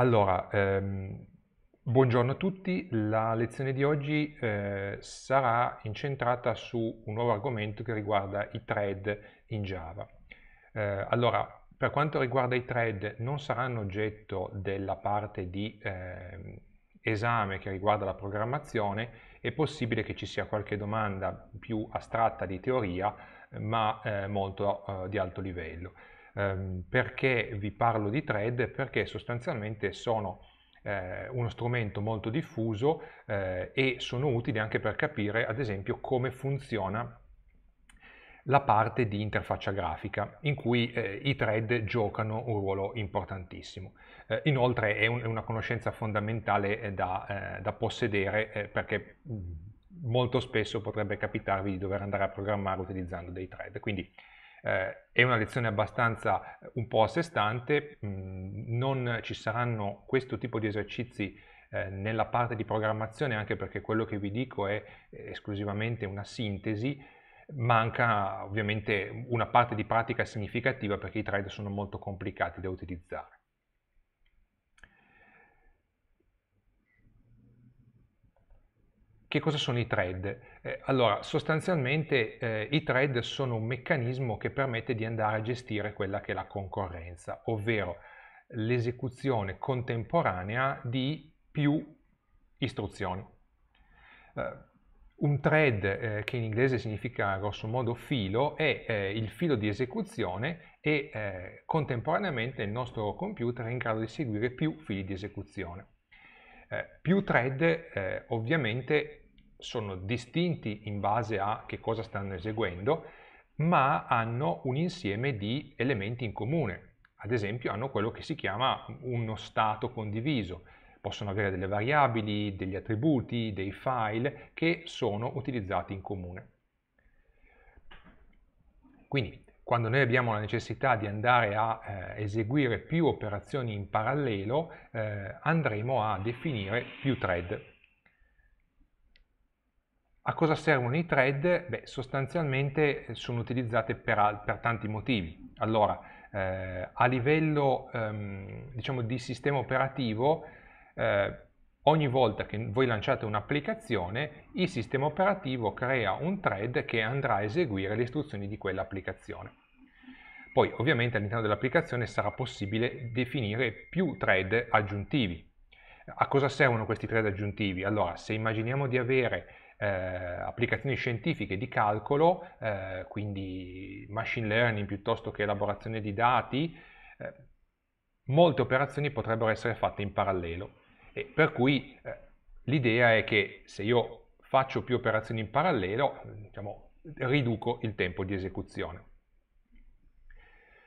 Allora, ehm, buongiorno a tutti. La lezione di oggi eh, sarà incentrata su un nuovo argomento che riguarda i thread in Java. Eh, allora, per quanto riguarda i thread, non saranno oggetto della parte di eh, esame che riguarda la programmazione, è possibile che ci sia qualche domanda più astratta di teoria, ma eh, molto eh, di alto livello. Ehm, perché vi parlo di thread? Perché sostanzialmente sono eh, uno strumento molto diffuso eh, e sono utili anche per capire ad esempio come funziona la parte di interfaccia grafica in cui eh, i thread giocano un ruolo importantissimo. Eh, inoltre è, un, è, una conoscenza fondamentale eh, da, eh, da, possedere eh, perché mm, molto spesso potrebbe capitarvi di dover andare a programmare utilizzando dei thread, quindi eh, è una lezione abbastanza eh, un po' a sé stante, mh, mm, non ci saranno questo tipo di esercizi eh, nella parte di programmazione anche perché quello che vi dico è eh, esclusivamente una sintesi, manca ovviamente una parte di pratica significativa perché i trade sono molto complicati da utilizzare. Che cosa sono i thread? Eh, allora, sostanzialmente eh, i thread sono un meccanismo che permette di andare a gestire quella che è la concorrenza, ovvero l'esecuzione contemporanea di più istruzioni. Eh, un thread, eh, che in inglese significa grosso modo filo, è eh, il filo di esecuzione e eh, contemporaneamente il nostro computer è in grado di seguire più fili di esecuzione. Eh, più thread eh, ovviamente sono distinti in base a che cosa stanno eseguendo, ma hanno un insieme di elementi in comune. Ad esempio hanno quello che si chiama uno stato condiviso. Possono avere delle variabili, degli attributi, dei file che sono utilizzati in comune. Quindi quando noi abbiamo la necessità di andare a eh, eseguire più operazioni in parallelo, eh, andremo a definire più thread. A cosa servono i thread? Beh, sostanzialmente eh, sono utilizzate per, per tanti motivi. Allora, eh, a livello ehm, diciamo di sistema operativo, eh, Ogni volta che voi lanciate un'applicazione, il sistema operativo crea un thread che andrà a eseguire le istruzioni di quell'applicazione. Poi ovviamente all'interno dell'applicazione sarà possibile definire più thread aggiuntivi. A cosa servono questi thread aggiuntivi? Allora, se immaginiamo di avere eh, applicazioni scientifiche di calcolo, eh, quindi machine learning piuttosto che elaborazione di dati, eh, molte operazioni potrebbero essere fatte in parallelo e per cui eh, l'idea è che se io faccio più operazioni in parallelo, diciamo, riduco il tempo di esecuzione.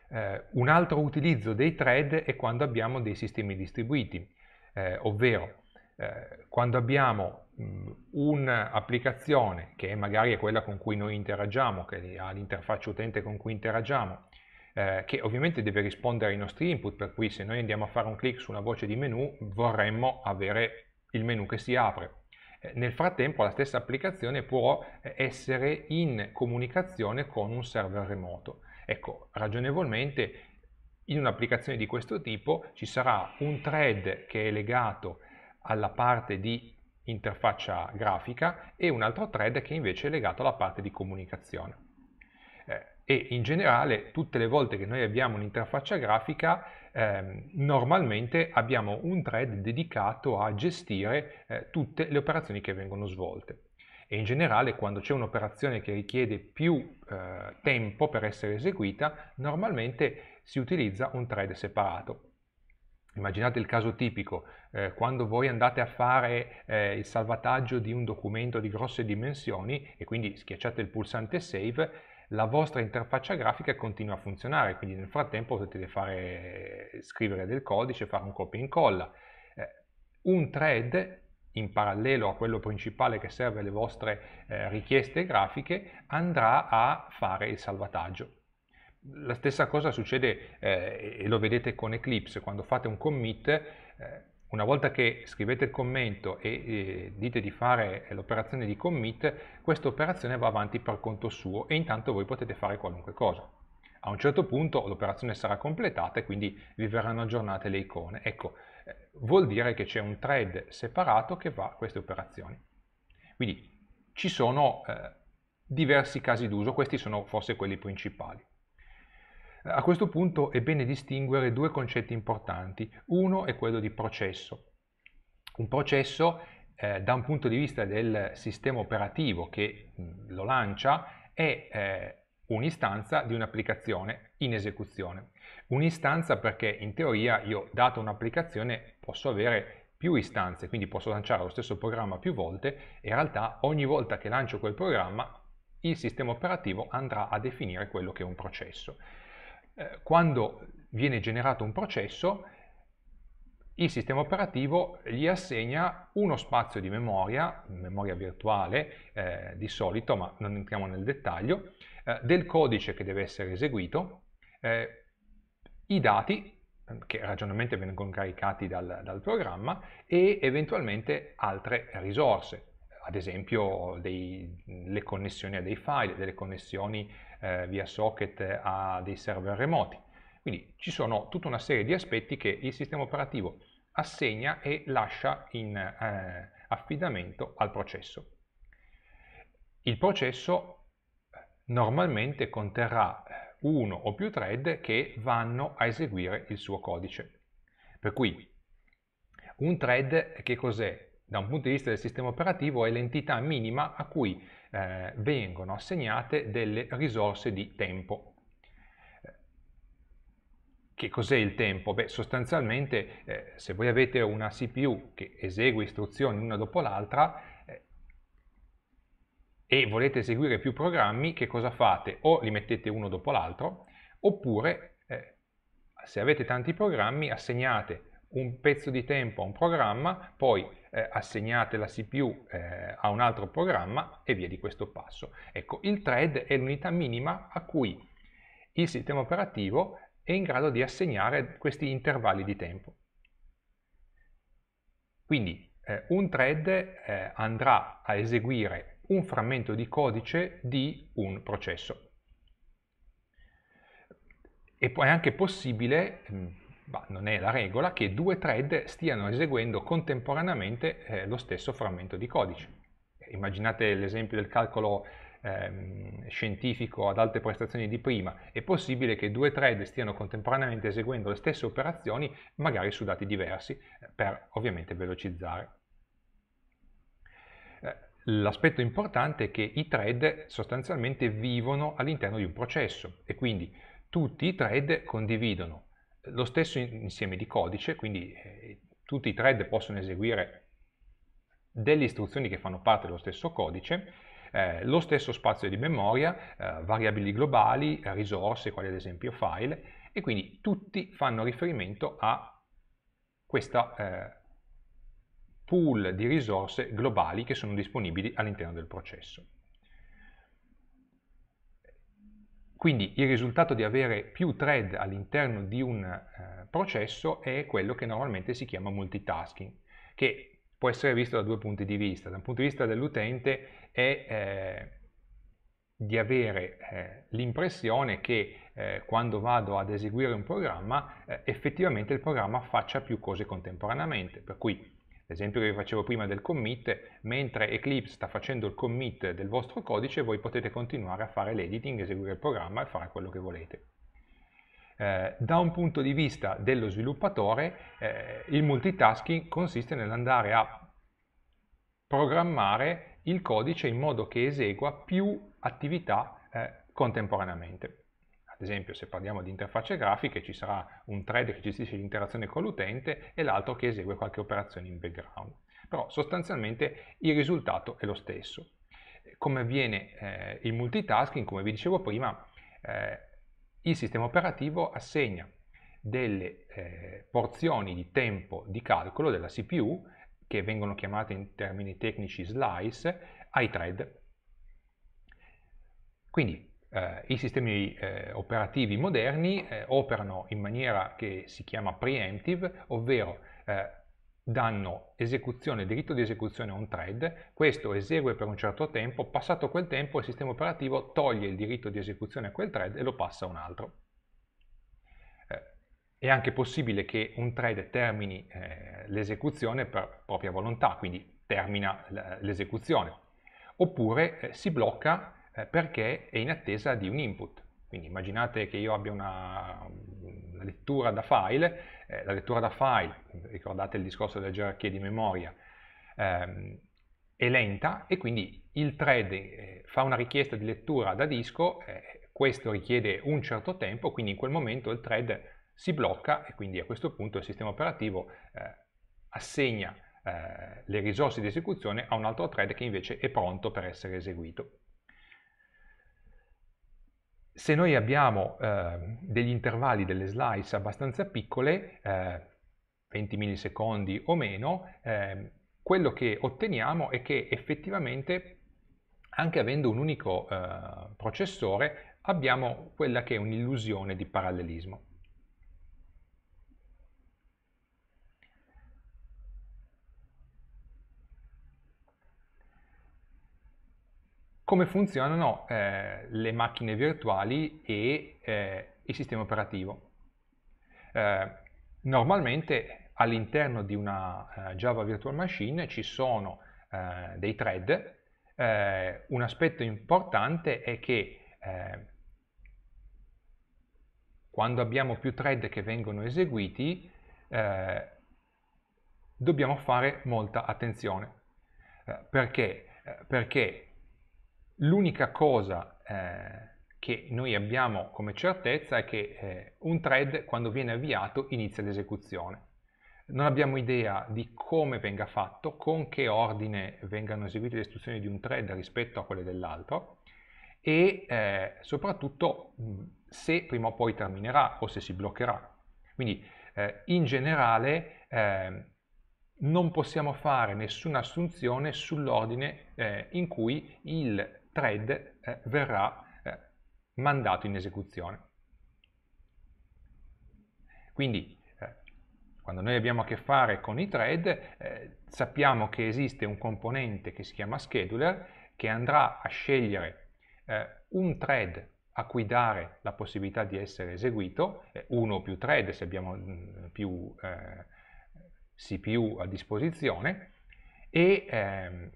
Eh, un altro utilizzo dei thread è quando abbiamo dei sistemi distribuiti, eh, ovvero eh, quando abbiamo un'applicazione che magari è quella con cui noi interagiamo, che ha l'interfaccia utente con cui interagiamo, eh, che ovviamente deve rispondere ai nostri input, per cui se noi andiamo a fare un clic su una voce di menu vorremmo avere il menu che si apre. Eh, nel frattempo la stessa applicazione può eh, essere in comunicazione con un server remoto. Ecco, ragionevolmente in un'applicazione di questo tipo ci sarà un thread che è legato alla parte di interfaccia grafica e un altro thread che invece è legato alla parte di comunicazione e in generale tutte le volte che noi abbiamo un'interfaccia grafica eh, normalmente abbiamo un thread dedicato a gestire eh, tutte le operazioni che vengono svolte e in generale quando c'è un'operazione che richiede più eh, tempo per essere eseguita normalmente si utilizza un thread separato. Immaginate il caso tipico, eh, quando voi andate a fare eh, il salvataggio di un documento di grosse dimensioni e quindi schiacciate il pulsante save, la vostra interfaccia grafica continua a funzionare, quindi nel frattempo potete fare, scrivere del codice, fare un copia e incolla. Eh, un thread in parallelo a quello principale che serve alle vostre eh, richieste grafiche, andrà a fare il salvataggio. La stessa cosa succede, eh, e lo vedete con Eclipse, quando fate un commit, eh, una volta che scrivete il commento e eh, dite di fare l'operazione di commit, questa operazione va avanti per conto suo e intanto voi potete fare qualunque cosa. A un certo punto l'operazione sarà completata e quindi vi verranno aggiornate le icone. Ecco, eh, vuol dire che c'è un thread separato che fa queste operazioni. Quindi ci sono eh, diversi casi d'uso, questi sono forse quelli principali. A questo punto è bene distinguere due concetti importanti. Uno è quello di processo. Un processo eh, da un punto di vista del sistema operativo che mm, lo lancia è eh, un'istanza di un'applicazione in esecuzione. Un'istanza perché in teoria io, data un'applicazione, posso avere più istanze, quindi posso lanciare lo stesso programma più volte e in realtà ogni volta che lancio quel programma il sistema operativo andrà a definire quello che è un processo. Eh, quando viene generato un processo, il sistema operativo gli assegna uno spazio di memoria, memoria virtuale eh, di solito, ma non entriamo nel dettaglio, eh, del codice che deve essere eseguito, eh, i dati eh, che ragionalmente vengono caricati dal, dal programma e eventualmente altre risorse, ad esempio dei, le connessioni a dei file, delle connessioni eh, via socket a dei server remoti. Quindi ci sono tutta una serie di aspetti che il sistema operativo assegna e lascia in eh, affidamento al processo. Il processo eh, normalmente conterrà uno o più thread che vanno a eseguire il suo codice. Per cui un thread che cos'è? Da un punto di vista del sistema operativo è l'entità minima a cui eh, vengono assegnate delle risorse di tempo. Che cos'è il tempo? Beh, sostanzialmente eh, se voi avete una CPU che esegue istruzioni una dopo l'altra eh, e volete eseguire più programmi, che cosa fate? O li mettete uno dopo l'altro, oppure eh, se avete tanti programmi assegnate un pezzo di tempo a un programma, poi eh, assegnate la CPU eh, a un altro programma e via di questo passo. Ecco, il thread è l'unità minima a cui il sistema operativo è in grado di assegnare questi intervalli di tempo. Quindi eh, un thread eh, andrà a eseguire un frammento di codice di un processo. E poi è anche possibile mm, ma non è la regola, che due thread stiano eseguendo contemporaneamente eh, lo stesso frammento di codice. Eh, immaginate l'esempio del calcolo ehm, scientifico ad alte prestazioni di prima, è possibile che due thread stiano contemporaneamente eseguendo le stesse operazioni, magari su dati diversi, eh, per ovviamente velocizzare. Eh, l'aspetto importante è che i thread sostanzialmente vivono all'interno di un processo e quindi tutti i thread condividono lo stesso insieme di codice, quindi eh, tutti i thread possono eseguire delle istruzioni che fanno parte dello stesso codice, eh, lo stesso spazio di memoria, eh, variabili globali, risorse, quali ad esempio file, e quindi tutti fanno riferimento a questa eh, pool di risorse globali che sono disponibili all'interno del processo. Quindi il risultato di avere più thread all'interno di un eh, processo è quello che normalmente si chiama multitasking, che può essere visto da due punti di vista. Dal punto di vista dell'utente è eh, di avere eh, l'impressione che eh, quando vado ad eseguire un programma eh, effettivamente il programma faccia più cose contemporaneamente, per cui L'esempio che vi facevo prima del commit, mentre Eclipse sta facendo il commit del vostro codice, voi potete continuare a fare l'editing, eseguire il programma e fare quello che volete. Eh, da un punto di vista dello sviluppatore, eh, il multitasking consiste nell'andare a programmare il codice in modo che esegua più attività eh, contemporaneamente ad esempio se parliamo di interfacce grafiche ci sarà un thread che gestisce l'interazione con l'utente e l'altro che esegue qualche operazione in background. Però sostanzialmente il risultato è lo stesso. Come avviene eh, il multitasking, come vi dicevo prima, eh, il sistema operativo assegna delle eh, porzioni di tempo di calcolo della CPU che vengono chiamate in termini tecnici slice ai thread. Quindi eh, i sistemi eh, operativi moderni eh, operano in maniera che si chiama preemptive, ovvero eh, danno esecuzione, diritto di esecuzione a un thread, questo esegue per un certo tempo, passato quel tempo il sistema operativo toglie il diritto di esecuzione a quel thread e lo passa a un altro. Eh, è anche possibile che un thread termini eh, l'esecuzione per propria volontà, quindi termina l'esecuzione, oppure si blocca eh, perché è in attesa di un input. Quindi immaginate che io abbia una, una lettura da file, eh, la lettura da file, ricordate il discorso delle gerarchie di memoria, ehm, è lenta e quindi il thread eh, fa una richiesta di lettura da disco, eh, questo richiede un certo tempo, quindi in quel momento il thread si blocca e quindi a questo punto il sistema operativo eh, assegna le risorse di esecuzione a un altro thread che invece è pronto per essere eseguito se noi abbiamo eh, degli intervalli delle slice abbastanza piccole, eh, 20 millisecondi o meno, eh, quello che otteniamo è che effettivamente anche avendo un unico eh, processore abbiamo quella che è un'illusione di parallelismo. come funzionano eh, le macchine virtuali e eh, il sistema operativo. Eh, normalmente all'interno di una eh, Java Virtual Machine ci sono eh, dei thread, eh, un aspetto importante è che quando abbiamo più thread che vengono eseguiti dobbiamo fare molta attenzione. perché? Perché L'unica cosa eh, che noi abbiamo come certezza è che eh, un thread quando viene avviato inizia l'esecuzione. Non abbiamo idea di come venga fatto, con che ordine vengano eseguite le istruzioni di un thread rispetto a quelle dell'altro e eh, soprattutto mh, mm, se prima o poi terminerà o se si bloccherà. Quindi eh, in generale eh, non possiamo fare nessuna assunzione sull'ordine eh, in cui il thread eh, verrà eh, mandato in esecuzione. Quindi eh, quando noi abbiamo a che fare con i thread eh, sappiamo che esiste un componente che si chiama scheduler che andrà a scegliere eh, un thread a cui dare la possibilità di essere eseguito, eh, uno o più thread se abbiamo mh, mm, più CPU a disposizione, e ehm,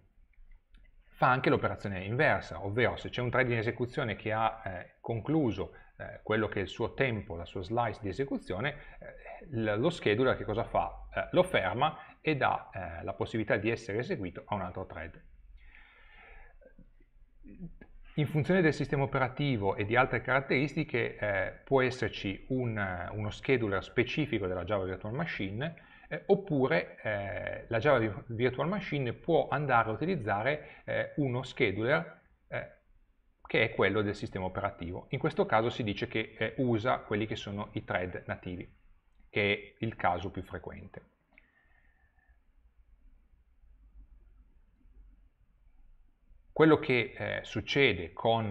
fa anche l'operazione inversa, ovvero se c'è un thread in esecuzione che ha eh, concluso eh, quello che è il suo tempo, la sua slice di esecuzione, eh, lo scheduler che cosa fa? Eh, lo ferma e dà eh, la possibilità di essere eseguito a un altro thread. In funzione del sistema operativo e di altre caratteristiche eh, può esserci un, uno scheduler specifico della Java Virtual Machine eh, oppure eh, la Java Virtual Machine può andare a utilizzare eh, uno scheduler eh, che è quello del sistema operativo. In questo caso si dice che eh, usa quelli che sono i thread nativi, che è il caso più frequente. Quello che eh, succede con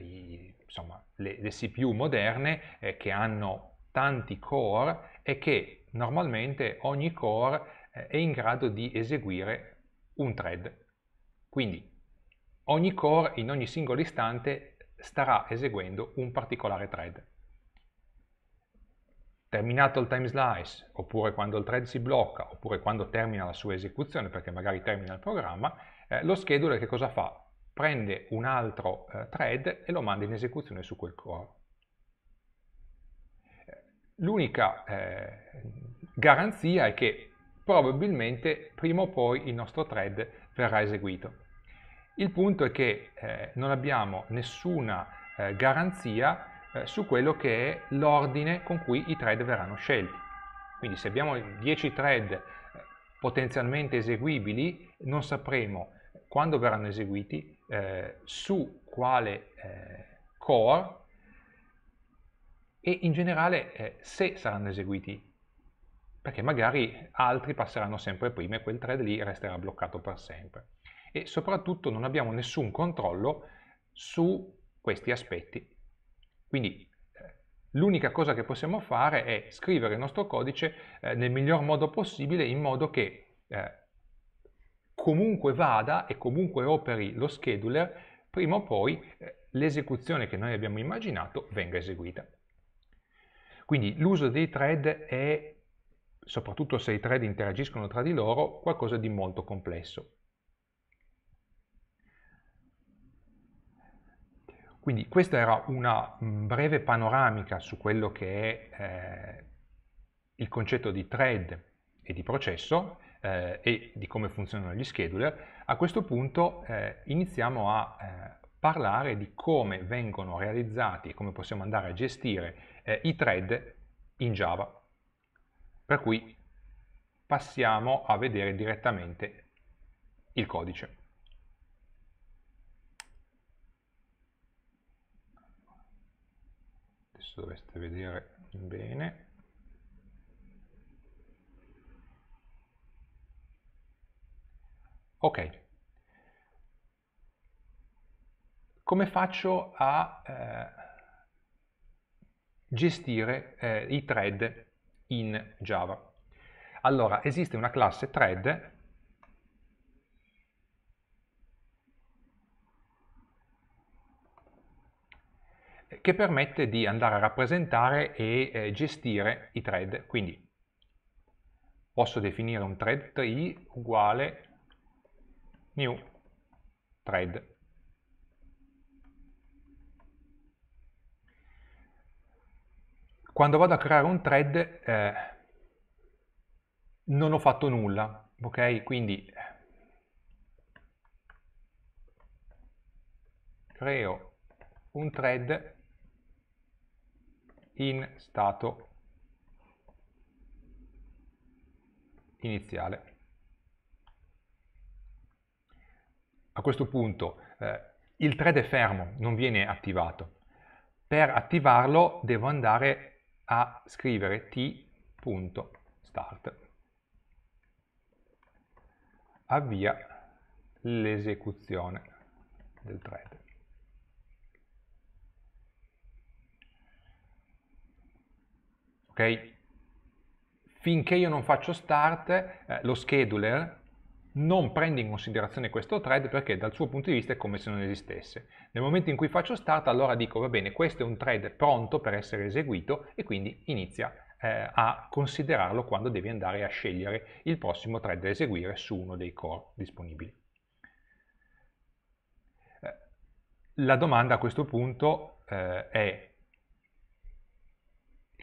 i, insomma, le, le, CPU moderne che hanno tanti core è che normalmente ogni core eh, è in grado di eseguire un thread. Quindi ogni core in ogni singolo istante starà eseguendo un particolare thread. Terminato il time slice, oppure quando il thread si blocca, oppure quando termina la sua esecuzione, perché magari termina il programma, eh, lo scheduler che cosa fa? Prende un altro eh, thread e lo manda in esecuzione su quel core. L'unica eh, garanzia è che probabilmente prima o poi il nostro thread verrà eseguito. Il punto è che eh, non abbiamo nessuna eh, garanzia eh, su quello che è l'ordine con cui i thread verranno scelti. Quindi se abbiamo 10 thread eh, potenzialmente eseguibili, non sapremo quando verranno eseguiti, eh, su quale core e in generale eh, se saranno eseguiti, perché magari altri passeranno sempre prima e quel thread lì resterà bloccato per sempre. E soprattutto non abbiamo nessun controllo su questi aspetti. Quindi eh, l'unica cosa che possiamo fare è scrivere il nostro codice eh, nel miglior modo possibile in modo che eh, comunque vada e comunque operi lo scheduler, prima o poi eh, l'esecuzione che noi abbiamo immaginato venga eseguita. Quindi l'uso dei thread è, soprattutto se i thread interagiscono tra di loro, qualcosa di molto complesso. Quindi questa era una mm, breve panoramica su quello che è eh, il concetto di thread e di processo eh, e di come funzionano gli scheduler. A questo punto eh, iniziamo a eh, parlare di come vengono realizzati e come possiamo andare a gestire eh, i thread in Java. Per cui passiamo a vedere direttamente il codice. Adesso dovreste vedere bene. Ok. Come faccio a... Eh, gestire eh, i thread in Java. Allora, esiste una classe thread che permette di andare a rappresentare e eh, gestire i thread. Quindi posso definire un thread tree uguale new thread. quando vado a creare un thread eh, non ho fatto nulla, ok? Quindi creo un thread in stato iniziale. A questo punto eh, il thread è fermo, non viene attivato. Per attivarlo devo andare a scrivere t.start. Avvia l'esecuzione del thread. Ok? Finché io non faccio start, eh, lo scheduler non prende in considerazione questo thread perché dal suo punto di vista è come se non esistesse. Nel momento in cui faccio start allora dico va bene questo è un thread pronto per essere eseguito e quindi inizia eh, a considerarlo quando devi andare a scegliere il prossimo thread da eseguire su uno dei core disponibili. Eh, la domanda a questo punto eh, è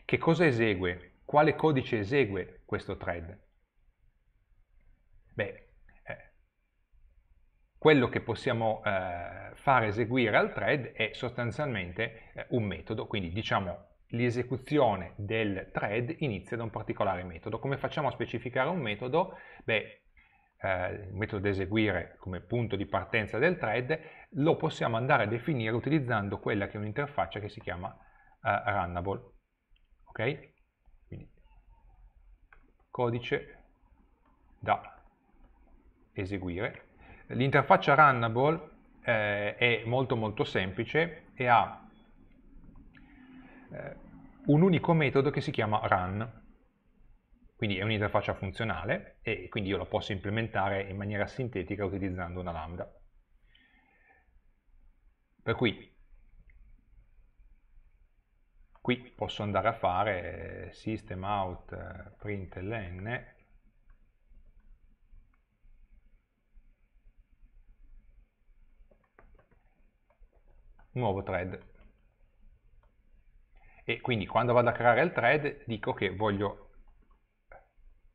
che cosa esegue, quale codice esegue questo thread? Beh, quello che possiamo eh, far eseguire al thread è sostanzialmente eh, un metodo, quindi diciamo l'esecuzione del thread inizia da un particolare metodo. Come facciamo a specificare un metodo? Beh, eh, il metodo da eseguire come punto di partenza del thread lo possiamo andare a definire utilizzando quella che è un'interfaccia che si chiama eh, runnable. Ok? Quindi codice da eseguire L'interfaccia runnable eh, è molto molto semplice e ha eh, un unico metodo che si chiama run, quindi è un'interfaccia funzionale e quindi io la posso implementare in maniera sintetica utilizzando una lambda. Per cui qui posso andare a fare eh, system out eh, println nuovo thread. E quindi quando vado a creare il thread dico che voglio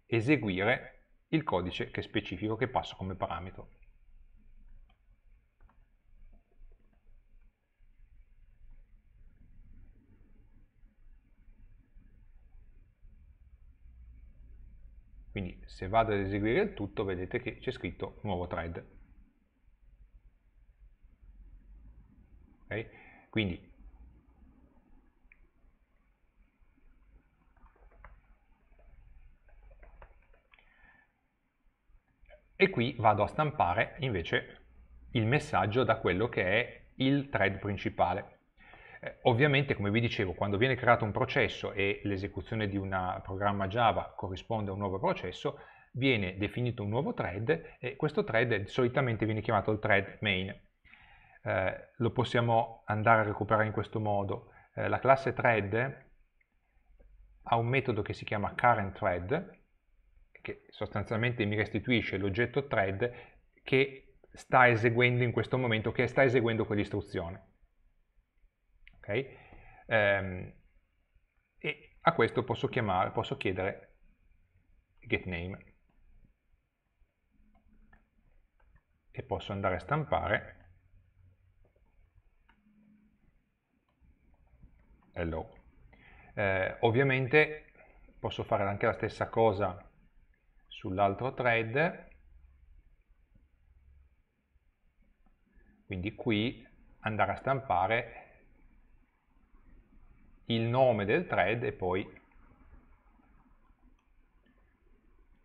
eseguire il codice che specifico che passo come parametro. Quindi se vado ad eseguire il tutto vedete che c'è scritto nuovo thread. Quindi e qui vado a stampare invece il messaggio da quello che è il thread principale. Eh, ovviamente, come vi dicevo, quando viene creato un processo e l'esecuzione di un programma Java corrisponde a un nuovo processo, viene definito un nuovo thread e questo thread solitamente viene chiamato il thread main eh, lo possiamo andare a recuperare in questo modo. Eh, la classe thread ha un metodo che si chiama current thread, che sostanzialmente mi restituisce l'oggetto thread che sta eseguendo in questo momento, che sta eseguendo quell'istruzione. Okay? Ehm, e a questo posso, chiamare, posso chiedere getName e posso andare a stampare hello. Eh, ovviamente posso fare anche la stessa cosa sull'altro thread, quindi qui andare a stampare il nome del thread e poi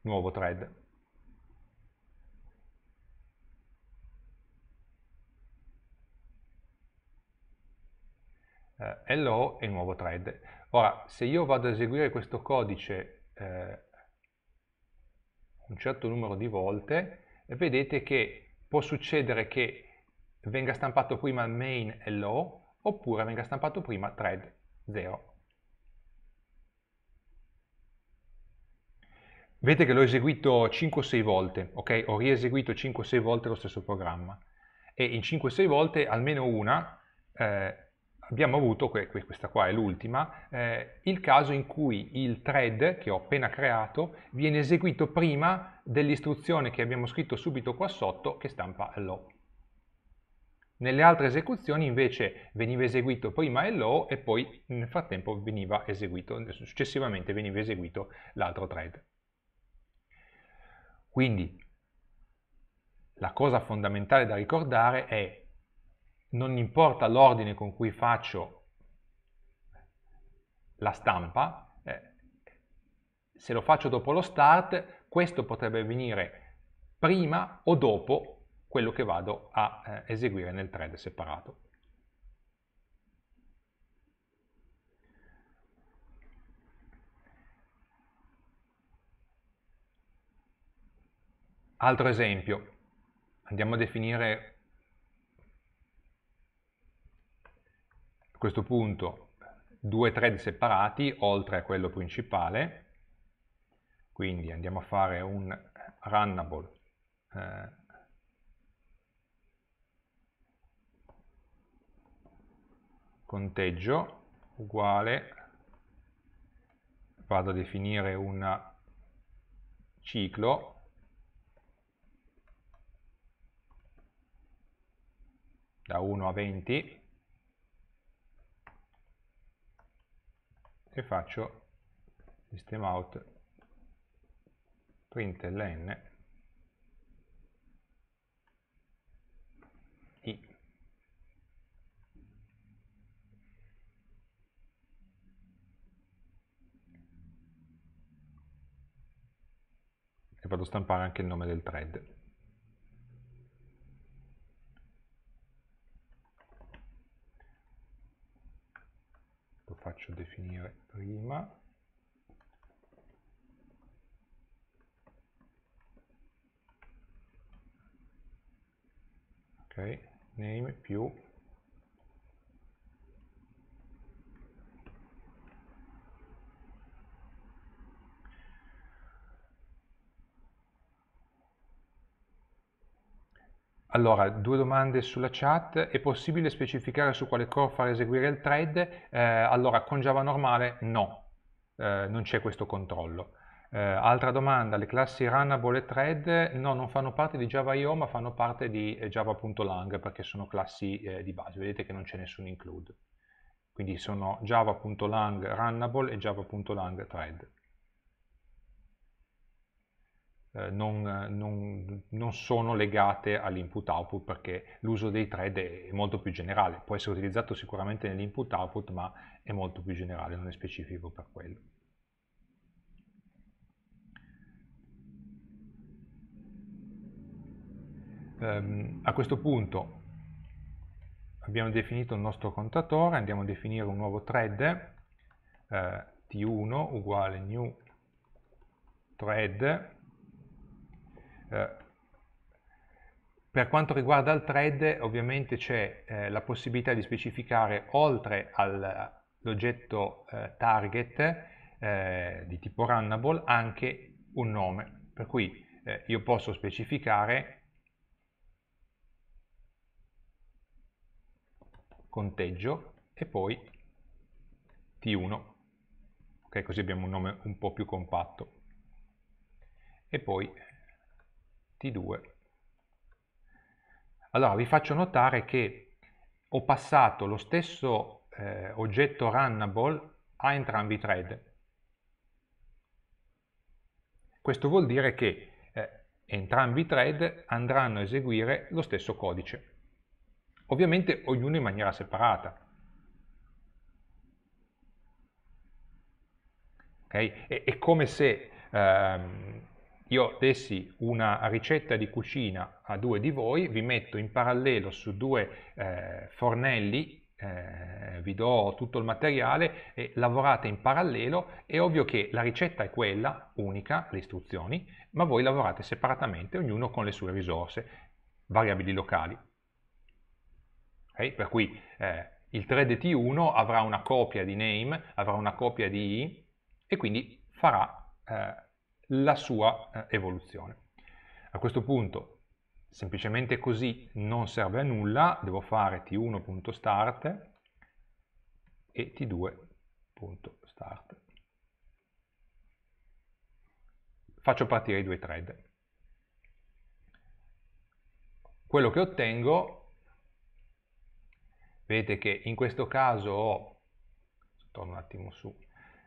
nuovo thread. eh, hello e il nuovo thread. Ora, se io vado ad eseguire questo codice eh, un certo numero di volte, vedete che può succedere che venga stampato prima main hello oppure venga stampato prima thread 0. Vedete che l'ho eseguito 5 6 volte, ok? Ho rieseguito 5 6 volte lo stesso programma e in 5 6 volte almeno una eh, abbiamo avuto, questa qua è l'ultima, eh, il caso in cui il thread che ho appena creato viene eseguito prima dell'istruzione che abbiamo scritto subito qua sotto che stampa hello. Nelle altre esecuzioni invece veniva eseguito prima hello e poi nel frattempo veniva eseguito, successivamente veniva eseguito l'altro thread. Quindi la cosa fondamentale da ricordare è non importa l'ordine con cui faccio la stampa, eh, se lo faccio dopo lo start, questo potrebbe venire prima o dopo quello che vado a eh, eseguire nel thread separato. Altro esempio, andiamo a definire questo punto due thread separati oltre a quello principale, quindi andiamo a fare un runnable eh, conteggio uguale, vado a definire un ciclo da 1 a 20 e faccio system out print i e vado a stampare anche il nome del thread lo faccio definire prima ok name più Allora, due domande sulla chat. È possibile specificare su quale core far eseguire il thread? Eh, allora, con Java normale no, eh, non c'è questo controllo. Eh, altra domanda, le classi runnable e thread? No, non fanno parte di Java.io, ma fanno parte di eh, java.lang perché sono classi eh, di base. Vedete che non c'è nessun include. Quindi sono java.lang runnable e java.lang thread. Eh, non, non, non, sono legate all'input output perché l'uso dei thread è molto più generale, può essere utilizzato sicuramente nell'input output ma è molto più generale, non è specifico per quello. Ehm, a questo punto abbiamo definito il nostro contatore, andiamo a definire un nuovo thread, uh, eh, t1 uguale new thread eh, per quanto riguarda il thread, ovviamente c'è eh, la possibilità di specificare oltre all'oggetto eh, target di tipo runnable anche un nome. Per cui io posso specificare conteggio e poi T1. Okay, così abbiamo un nome un po' più compatto. E poi t Allora vi faccio notare che ho passato lo stesso eh, oggetto runnable a entrambi i thread. Questo vuol dire che eh, entrambi i thread andranno a eseguire lo stesso codice. Ovviamente ognuno in maniera separata. Okay? È, è, come se ehm, io dessi una ricetta di cucina a due di voi, vi metto in parallelo su due eh, fornelli, eh, vi do tutto il materiale e lavorate in parallelo, è ovvio che la ricetta è quella, unica, le istruzioni, ma voi lavorate separatamente, ognuno con le sue risorse, variabili locali. Okay? Per cui eh, il 3 dt 1 avrà una copia di name, avrà una copia di i e quindi farà eh, la sua eh, evoluzione. A questo punto, semplicemente così, non serve a nulla, devo fare t1.start e t2.start. Faccio partire i due thread. Quello che ottengo, vedete che in questo caso ho, torno un attimo su,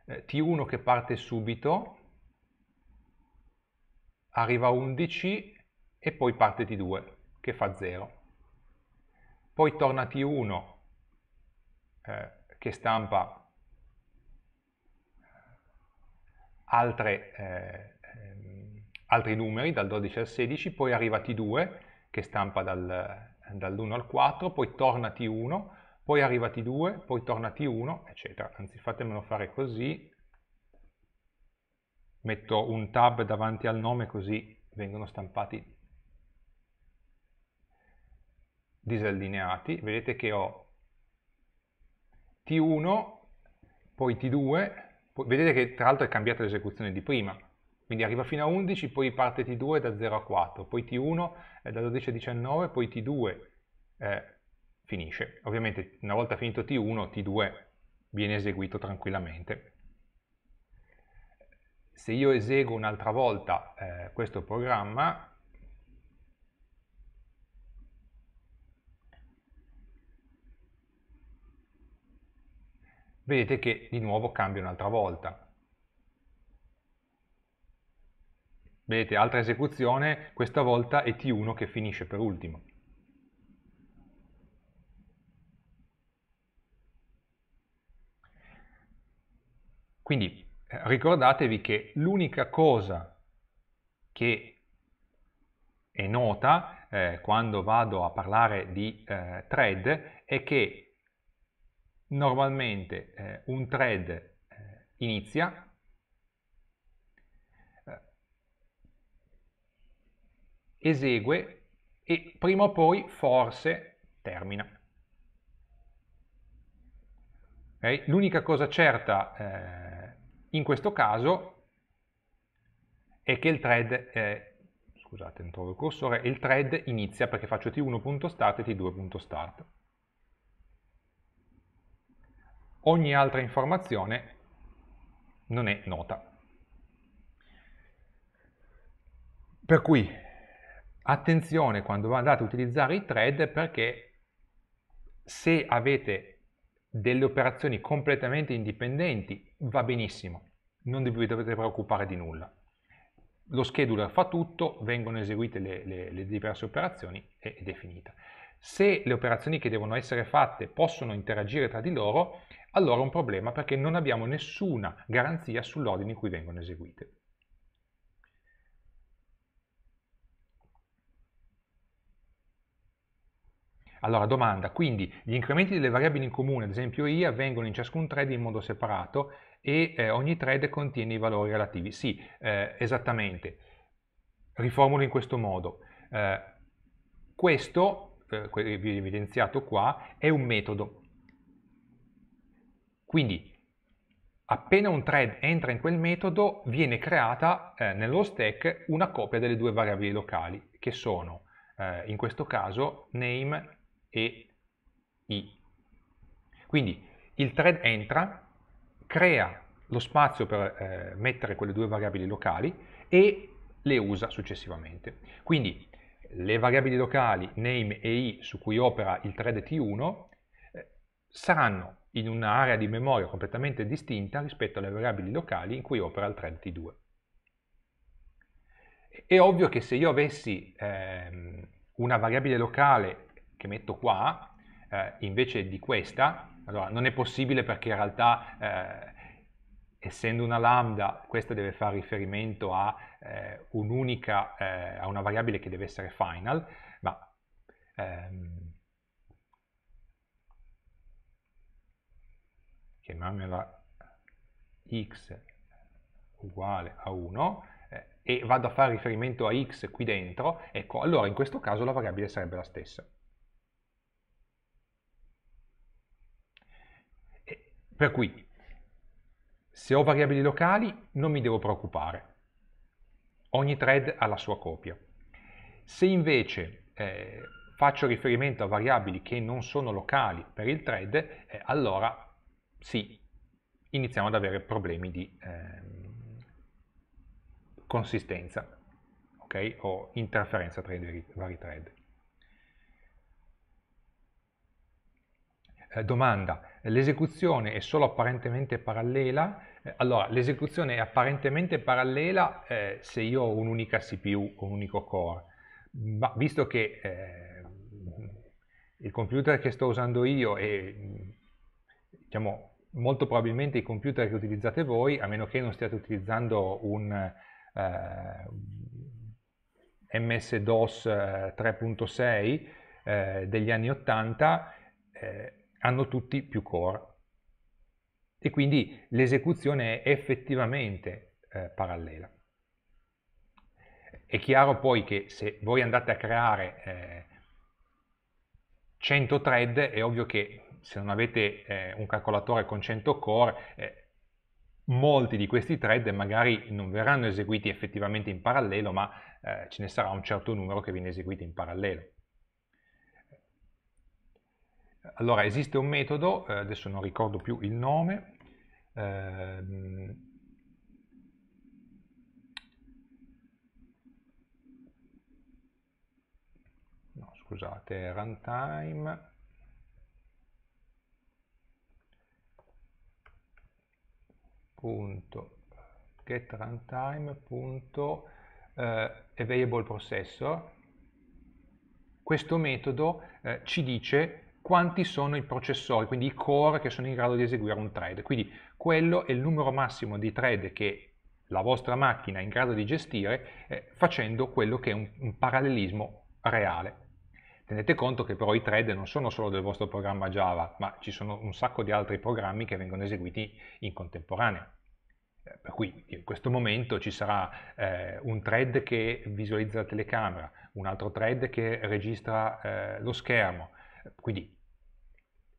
eh, t1 che parte subito, arriva 11 e poi parte di 2 che fa 0. Poi torna T1 eh, che stampa altre, eh, altri numeri dal 12 al 16, poi arriva T2 che stampa dal, dall'1 al 4, poi torna T1, poi arriva T2, poi torna T1, eccetera. Anzi fatemelo fare così, metto un tab davanti al nome così vengono stampati disallineati, vedete che ho T1, poi T2, poi, vedete che tra l'altro è cambiata l'esecuzione di prima, quindi arriva fino a 11, poi parte T2 da 0 a 4, poi T1 è da 12 a 19, poi T2 eh, finisce. Ovviamente una volta finito T1, T2 viene eseguito tranquillamente se io eseguo un'altra volta eh, questo programma, vedete che di nuovo cambia un'altra volta. Vedete, altra esecuzione, questa volta è T1 che finisce per ultimo. Quindi ricordatevi che l'unica cosa che è nota eh, quando vado a parlare di eh, thread è che normalmente eh, un thread eh, inizia eh, esegue e prima o poi forse termina. Okay? L'unica cosa certa eh, in questo caso è che il thread, è, scusate non trovo il cursore, il thread inizia perché faccio t1.start e t2.start. Ogni altra informazione non è nota. Per cui attenzione quando andate a utilizzare i thread perché se avete delle operazioni completamente indipendenti va benissimo, non vi dovete preoccupare di nulla. Lo scheduler fa tutto, vengono eseguite le, le, le diverse operazioni ed è finita. Se le operazioni che devono essere fatte possono interagire tra di loro, allora è un problema perché non abbiamo nessuna garanzia sull'ordine in cui vengono eseguite. Allora, domanda, quindi gli incrementi delle variabili in comune, ad esempio i, avvengono in ciascun thread in modo separato e eh, ogni thread contiene i valori relativi. Sì, eh, esattamente. Riformulo in questo modo. Eh, questo, eh, vi ho evidenziato qua, è un metodo. Quindi, appena un thread entra in quel metodo, viene creata eh, nello stack una copia delle due variabili locali, che sono, eh, in questo caso, name e i. Quindi, il thread entra, crea lo spazio per eh, mettere quelle due variabili locali e le usa successivamente. Quindi le variabili locali name e i su cui opera il thread T1 eh, saranno in un'area di memoria completamente distinta rispetto alle variabili locali in cui opera il thread T2. È ovvio che se io avessi ehm, una variabile locale che metto qua, eh, invece di questa, allora, non è possibile perché in realtà, eh, essendo una lambda, questa deve fare riferimento a, eh, un eh, a una variabile che deve essere final, ma... Ehm, chiamiamola x uguale a 1 eh, e vado a fare riferimento a x qui dentro, ecco, allora in questo caso la variabile sarebbe la stessa. Per cui se ho variabili locali non mi devo preoccupare, ogni thread ha la sua copia. Se invece eh, faccio riferimento a variabili che non sono locali per il thread, eh, allora sì, iniziamo ad avere problemi di eh, consistenza okay? o interferenza tra i vari thread. Eh, domanda, l'esecuzione è solo apparentemente parallela, eh, allora l'esecuzione è apparentemente parallela eh, se io ho un'unica CPU, un unico core, ma visto che eh, il computer che sto usando io e diciamo, molto probabilmente i computer che utilizzate voi, a meno che non stiate utilizzando un eh, MS-DOS 3.6 eh, eh, degli anni 80, eh, hanno tutti più core e quindi l'esecuzione è effettivamente eh, parallela. È chiaro poi che se voi andate a creare eh, 100 thread è ovvio che se non avete eh, un calcolatore con 100 core eh, molti di questi thread magari non verranno eseguiti effettivamente in parallelo ma eh, ce ne sarà un certo numero che viene eseguito in parallelo allora esiste un metodo, eh, adesso non ricordo più il nome, ehm, no, scusate, runtime. Punto get runtime punto, eh, available processor questo metodo eh, ci dice quanti sono i processori, quindi i core che sono in grado di eseguire un thread. Quindi quello è il numero massimo di thread che la vostra macchina è in grado di gestire eh, facendo quello che è un, un, parallelismo reale. Tenete conto che però i thread non sono solo del vostro programma Java, ma ci sono un sacco di altri programmi che vengono eseguiti in contemporanea. Eh, per cui in questo momento ci sarà eh, un thread che visualizza la telecamera, un altro thread che registra eh, lo schermo, quindi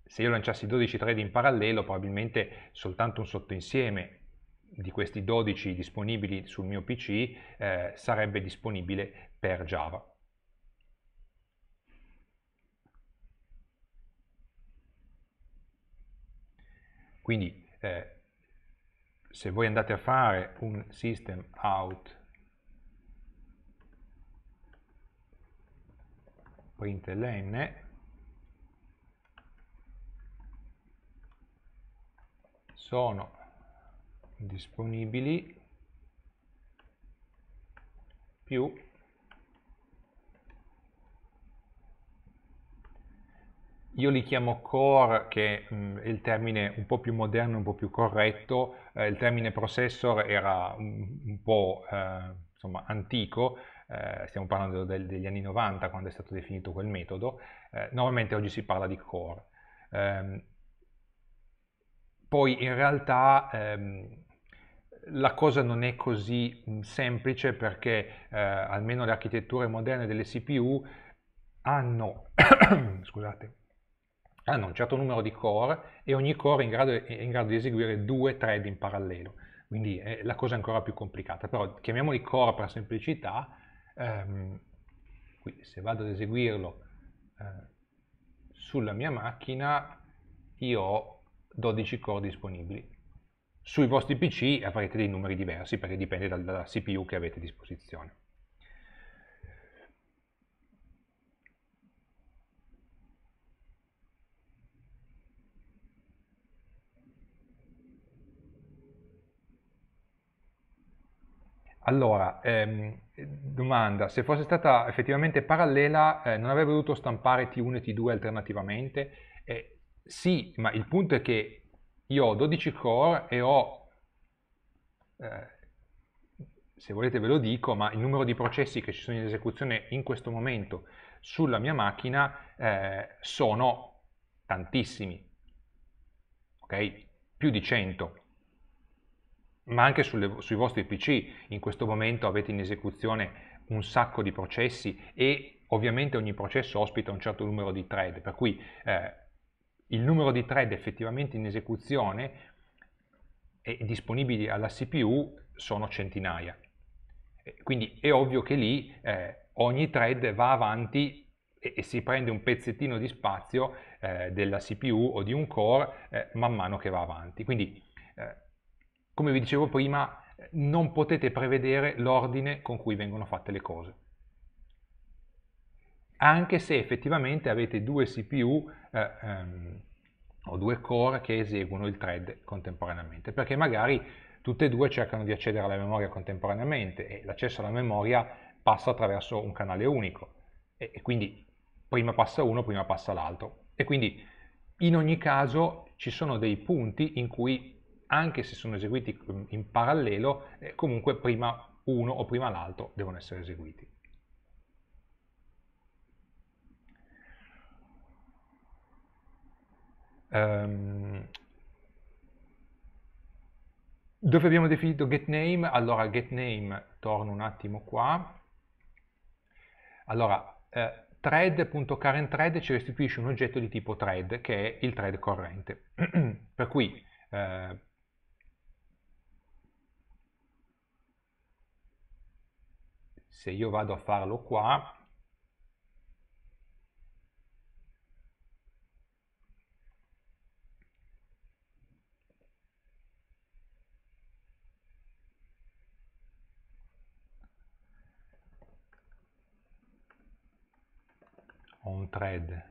se io lanciassi 12 thread in parallelo probabilmente soltanto un sottoinsieme di questi 12 disponibili sul mio PC eh, sarebbe disponibile per Java. Quindi eh, se voi andate a fare un system out println sono disponibili più io li chiamo core che mh, mm, è il termine un po' più moderno, un po' più corretto, eh, il termine processor era un, un po' eh, insomma, antico, eh, stiamo parlando del, degli anni 90 quando è stato definito quel metodo, eh, normalmente oggi si parla di core. Ehm, poi in realtà ehm, la cosa non è così semplice perché eh, almeno le architetture moderne delle CPU hanno, scusate, hanno un certo numero di core e ogni core è in grado, è in grado di eseguire due thread in parallelo. Quindi è la cosa è ancora più complicata, però chiamiamoli core per semplicità, ehm, quindi se vado ad eseguirlo eh, sulla mia macchina io ho 12 core disponibili. Sui vostri PC avrete dei numeri diversi perché dipende dalla CPU che avete a disposizione. Allora, ehm, domanda, se fosse stata effettivamente parallela eh, non avrebbe dovuto stampare T1 e T2 alternativamente? Eh, sì, ma il punto è che io ho 12 core e ho, eh, se volete ve lo dico, ma il numero di processi che ci sono in esecuzione in questo momento sulla mia macchina eh, sono tantissimi, ok? Più di 100 ma anche sulle, sui vostri PC in questo momento avete in esecuzione un sacco di processi e ovviamente ogni processo ospita un certo numero di thread, per cui eh, il numero di thread effettivamente in esecuzione e disponibili alla CPU sono centinaia. Quindi è ovvio che lì eh, ogni thread va avanti e, e, si prende un pezzettino di spazio eh, della CPU o di un core eh, man mano che va avanti. Quindi, eh, come vi dicevo prima, non potete prevedere l'ordine con cui vengono fatte le cose anche se effettivamente avete due CPU eh, ehm, o due core che eseguono il thread contemporaneamente, perché magari tutte e due cercano di accedere alla memoria contemporaneamente e l'accesso alla memoria passa attraverso un canale unico e, e quindi prima passa uno, prima passa l'altro. E quindi in ogni caso ci sono dei punti in cui anche se sono eseguiti mm, in parallelo, eh, comunque prima uno o prima l'altro devono essere eseguiti. Um, dove abbiamo definito getName? Allora getName, torno un attimo qua, allora eh, thread.currentThread ci restituisce un oggetto di tipo thread che è il thread corrente, per cui eh, se io vado a farlo qua, un thread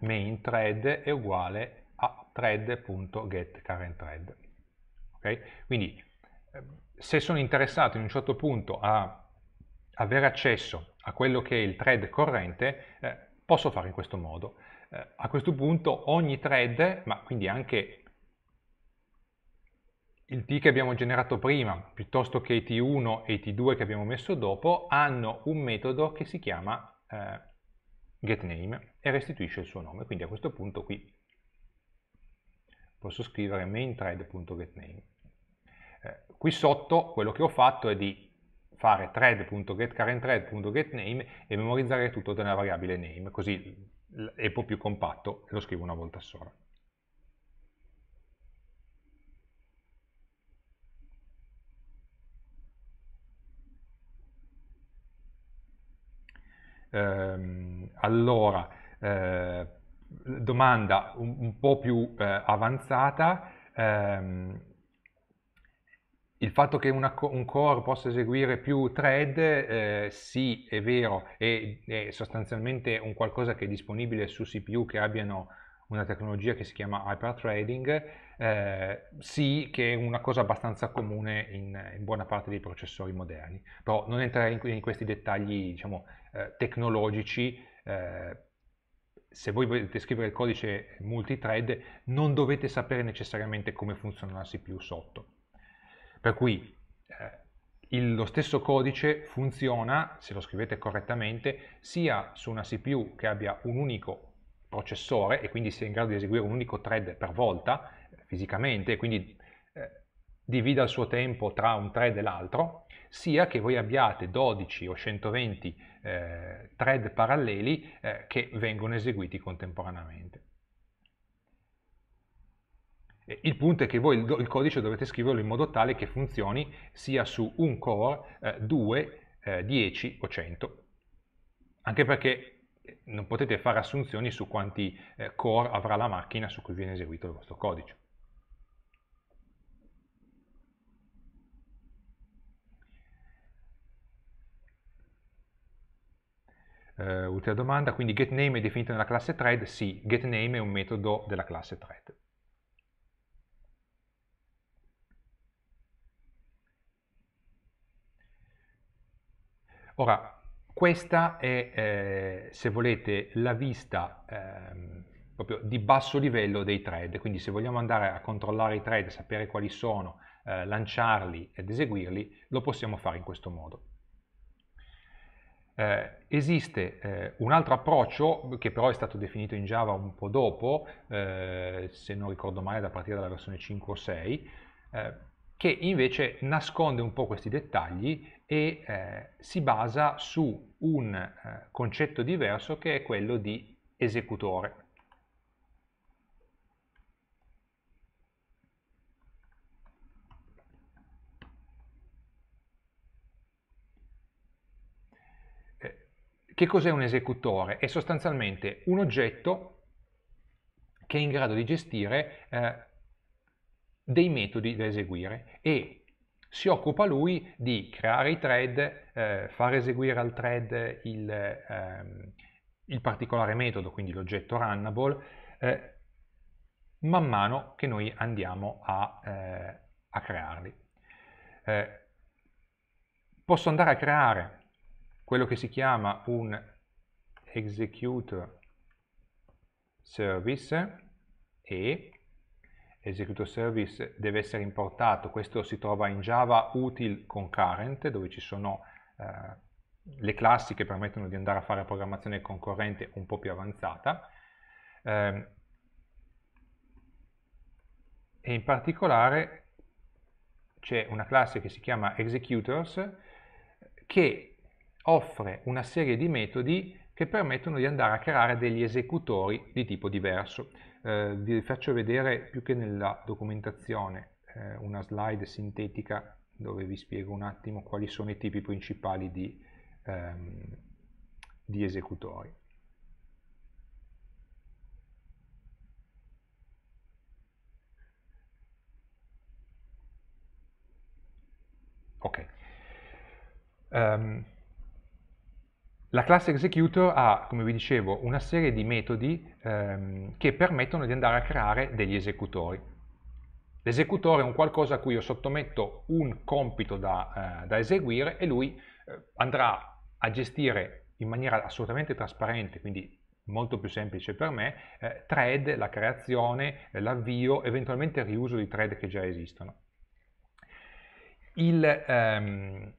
main thread è uguale a thread.getCurrentThread. Okay? Quindi ehm, se sono interessato in un certo punto a avere accesso a quello che è il thread corrente, eh, posso fare in questo modo. Eh, a questo punto ogni thread, ma quindi anche il T che abbiamo generato prima, piuttosto che i T1 e i T2 che abbiamo messo dopo, hanno un metodo che si chiama eh, getName e restituisce il suo nome. Quindi a questo punto qui posso scrivere mainThread.getName. Eh, qui sotto quello che ho fatto è di fare thread.getCurrentThread.getName e memorizzare tutto nella variabile name, così è un po' più compatto e lo scrivo una volta sola. Ehm, allora, eh, domanda un, un, po' più eh, avanzata, ehm, il fatto che una, un core possa eseguire più thread, eh, sì, è vero, è, è, sostanzialmente un qualcosa che è disponibile su CPU che abbiano una tecnologia che si chiama hyperthreading, eh, sì che è una cosa abbastanza comune in, in, buona parte dei processori moderni, però non entrare in, in questi dettagli diciamo, eh, tecnologici, eh, se voi volete scrivere il codice multithread non dovete sapere necessariamente come funziona la CPU sotto. Per cui eh, il, lo stesso codice funziona, se lo scrivete correttamente, sia su una CPU che abbia un unico processore e quindi sia in grado di eseguire un unico thread per volta eh, fisicamente, quindi eh, divida il suo tempo tra un thread e l'altro, sia che voi abbiate 12 o 120 eh, thread paralleli eh, che vengono eseguiti contemporaneamente. Il punto è che voi il, codice dovete scriverlo in modo tale che funzioni sia su un core, eh, 2, 10 eh, o 100, anche perché eh, non potete fare assunzioni su quanti eh, core avrà la macchina su cui viene eseguito il vostro codice. Uh, ultima domanda, quindi getName è definito nella classe thread? Sì, getName è un metodo della classe thread. Ora, questa è, eh, se volete, la vista eh, proprio di basso livello dei thread, quindi se vogliamo andare a controllare i thread, sapere quali sono, eh, lanciarli ed eseguirli, lo possiamo fare in questo modo. Eh, esiste eh, un altro approccio che però è stato definito in Java un po' dopo, eh, se non ricordo male da partire dalla versione 5 o 6, eh, che invece nasconde un po' questi dettagli e eh, si basa su un eh, concetto diverso che è quello di esecutore. Che cos'è un esecutore? È sostanzialmente un oggetto che è in grado di gestire eh, dei metodi da eseguire e si occupa lui di creare i thread, eh, far eseguire al thread il, ehm, il particolare metodo, quindi l'oggetto runnable, eh, man mano che noi andiamo a, eh, a crearli. Eh, posso andare a creare quello che si chiama un execute service e execute service deve essere importato, questo si trova in Java util concurrent dove ci sono eh, le classi che permettono di andare a fare programmazione concorrente un po' più avanzata eh, e in particolare c'è una classe che si chiama executors che offre una serie di metodi che permettono di andare a creare degli esecutori di tipo diverso. Eh, vi faccio vedere più che nella documentazione eh, una slide sintetica dove vi spiego un attimo quali sono i tipi principali di, ehm, di esecutori. Ok. Um, la classe executor ha, come vi dicevo, una serie di metodi ehm, che permettono di andare a creare degli esecutori. L'esecutore è un qualcosa a cui io sottometto un compito da, eh, da eseguire e lui eh, andrà a gestire in maniera assolutamente trasparente, quindi molto più semplice per me, eh, thread, la creazione, l'avvio, eventualmente il riuso di thread che già esistono. Il, ehm,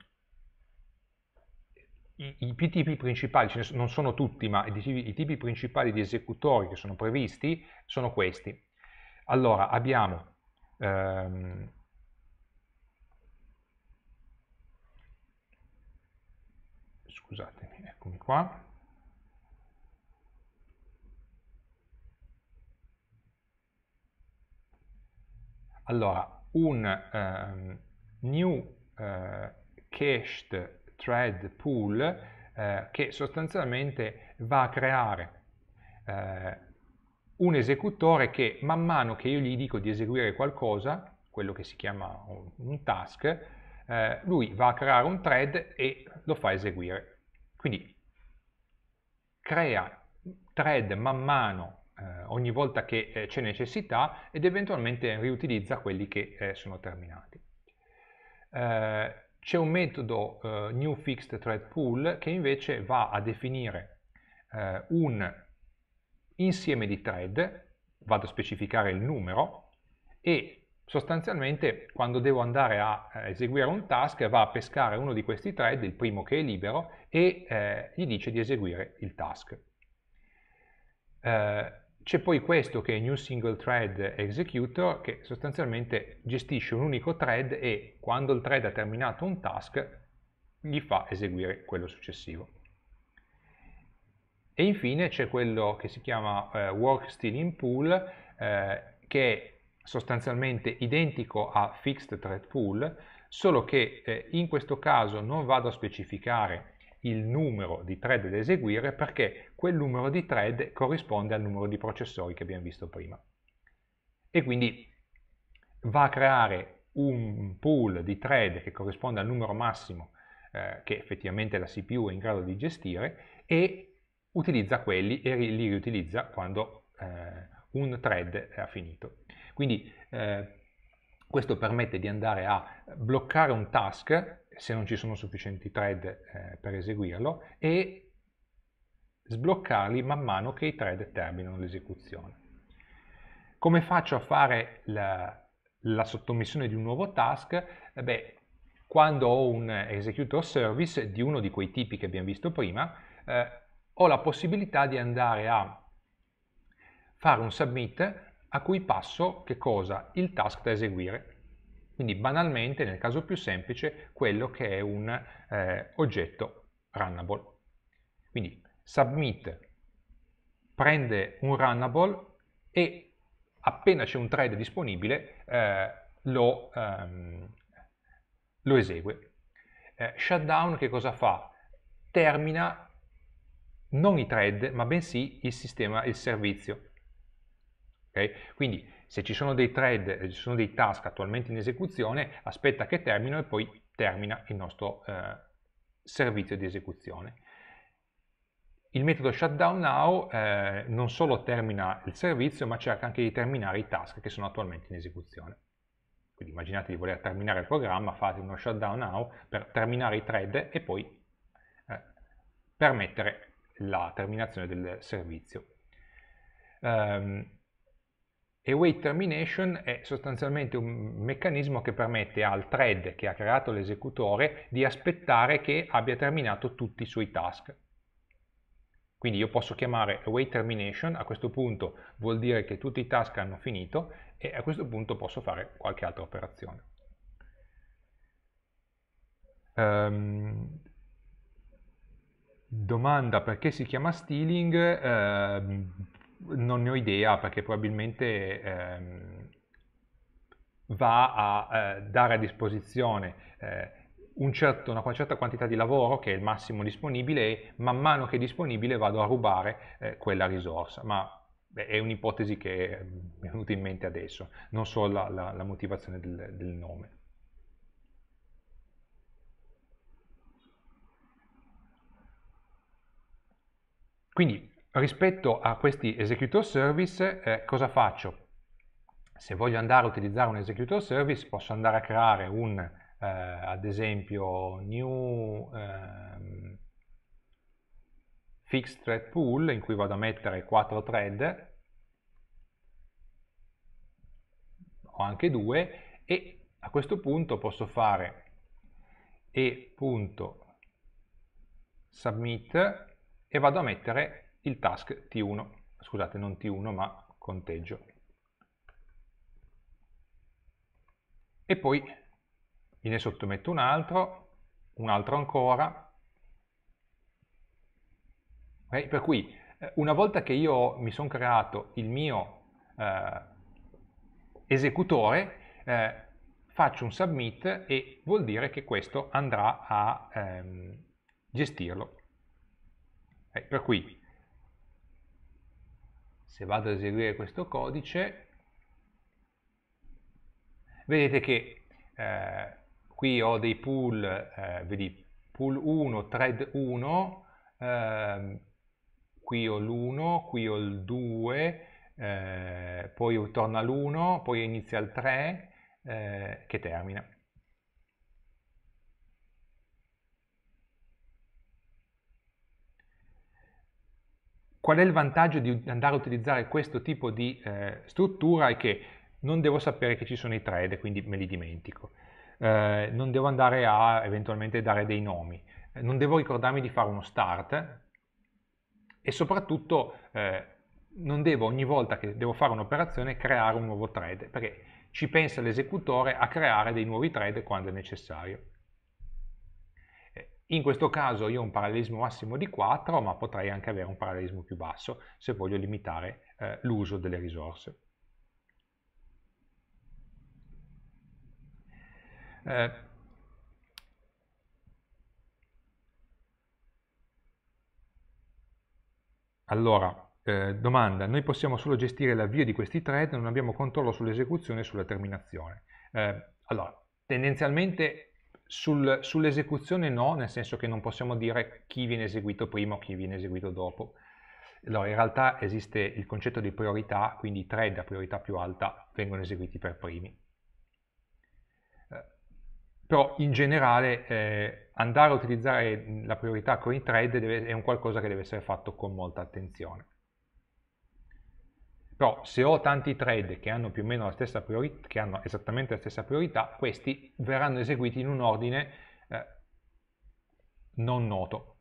i, i, tipi principali, ce ne sono, non sono tutti, ma i, i tipi principali di esecutori che sono previsti sono questi. Allora, abbiamo ehm, scusatemi, eccomi qua. Allora, un um, new uh, cached thread pool eh, che sostanzialmente va a creare eh, un esecutore che man mano che io gli dico di eseguire qualcosa, quello che si chiama un, un task, eh, lui va a creare un thread e lo fa eseguire. Quindi crea thread man mano eh, ogni volta che eh, c'è necessità ed eventualmente riutilizza quelli che eh, sono terminati. C'è un metodo eh, new fixed thread pool che invece va a definire eh, un insieme di thread, vado a specificare il numero, e sostanzialmente quando devo andare a eh, eseguire un task va a pescare uno di questi thread, il primo che è libero, e eh, gli dice di eseguire il task. Eh, c'è poi questo che è New Single Thread Executor che sostanzialmente gestisce un unico thread e quando il thread ha terminato un task gli fa eseguire quello successivo. E infine c'è quello che si chiama eh, Work Stealing Pool eh, che è sostanzialmente identico a Fixed Thread Pool solo che eh, in questo caso non vado a specificare il numero di thread da eseguire perché quel numero di thread corrisponde al numero di processori che abbiamo visto prima. E quindi va a creare un pool di thread che corrisponde al numero massimo eh, che effettivamente la CPU è in grado di gestire e utilizza quelli e li riutilizza quando eh, un thread ha finito. Quindi eh, questo permette di andare a bloccare un task se non ci sono sufficienti thread eh, per eseguirlo e sbloccarli man mano che i thread terminano l'esecuzione. Come faccio a fare la, la sottomissione di un nuovo task? Eh beh, quando ho un executor service di uno di quei tipi che abbiamo visto prima, eh, ho la possibilità di andare a fare un submit a cui passo che cosa? Il task da eseguire, quindi banalmente, nel caso più semplice, quello che è un eh, oggetto runnable. Quindi submit prende un runnable e appena c'è un thread disponibile eh, lo, ehm, lo, esegue. Eh, shutdown che cosa fa? Termina non i thread ma bensì il sistema, il servizio. Okay? Quindi se ci sono dei thread, eh, ci sono dei task attualmente in esecuzione, aspetta che termino e poi termina il nostro eh, servizio di esecuzione. Il metodo shutdown now eh, non solo termina il servizio, ma cerca anche di terminare i task che sono attualmente in esecuzione. Quindi immaginate di voler terminare il programma, fate uno shutdown now per terminare i thread e poi eh, permettere la terminazione del servizio. Um, e wait termination è sostanzialmente un meccanismo che permette al thread che ha creato l'esecutore di aspettare che abbia terminato tutti i suoi task. Quindi io posso chiamare await termination, a questo punto vuol dire che tutti i task hanno finito e a questo punto posso fare qualche altra operazione. Um, domanda perché si chiama stealing? Uh, non ne ho idea perché probabilmente ehm, va a eh, dare a disposizione eh, un certo, una certa quantità di lavoro che è il massimo disponibile e man mano che è disponibile vado a rubare eh, quella risorsa. Ma beh, è un'ipotesi che ehm, mi è venuta in mente adesso, non so la, la, la motivazione del, del nome. Quindi rispetto a questi executor service eh, cosa faccio? Se voglio andare a utilizzare un executor service posso andare a creare un, eh, ad esempio, new eh, fixed thread pool in cui vado a mettere 4 thread o anche 2 e a questo punto posso fare e.submit e vado a mettere il task T1, scusate non T1 ma conteggio. E poi ne sottometto un altro, un altro ancora. Okay? Per cui eh, una volta che io mi sono creato il mio eh, esecutore, eh, faccio un submit e vuol dire che questo andrà a ehm, gestirlo. Okay? Per cui se vado ad eseguire questo codice, vedete che eh, qui ho dei pool, eh, vedi, pool 1, thread 1, eh, qui ho l'1, qui ho il 2, eh, poi torna all'1, poi inizia il 3, eh, che termina. Qual è il vantaggio di andare a utilizzare questo tipo di eh, struttura? È che non devo sapere che ci sono i thread, quindi me li dimentico. Eh, non devo andare a eventualmente dare dei nomi. Eh, non devo ricordarmi di fare uno start. E soprattutto eh, non devo ogni volta che devo fare un'operazione creare un nuovo thread, perché ci pensa l'esecutore a creare dei nuovi thread quando è necessario. In questo caso io ho un parallelismo massimo di 4, ma potrei anche avere un parallelismo più basso se voglio limitare eh, l'uso delle risorse. Eh, allora, eh, domanda, noi possiamo solo gestire l'avvio di questi thread, non abbiamo controllo sull'esecuzione e sulla terminazione. Eh, allora, tendenzialmente sul, Sull'esecuzione no, nel senso che non possiamo dire chi viene eseguito prima o chi viene eseguito dopo. Allora, in realtà esiste il concetto di priorità, quindi i thread a priorità più alta vengono eseguiti per primi. Eh, però in generale eh, andare a utilizzare la priorità con i thread deve, è un qualcosa che deve essere fatto con molta attenzione però se ho tanti thread che hanno più o meno la stessa priorità, che hanno esattamente la stessa priorità, questi verranno eseguiti in un ordine eh, non noto.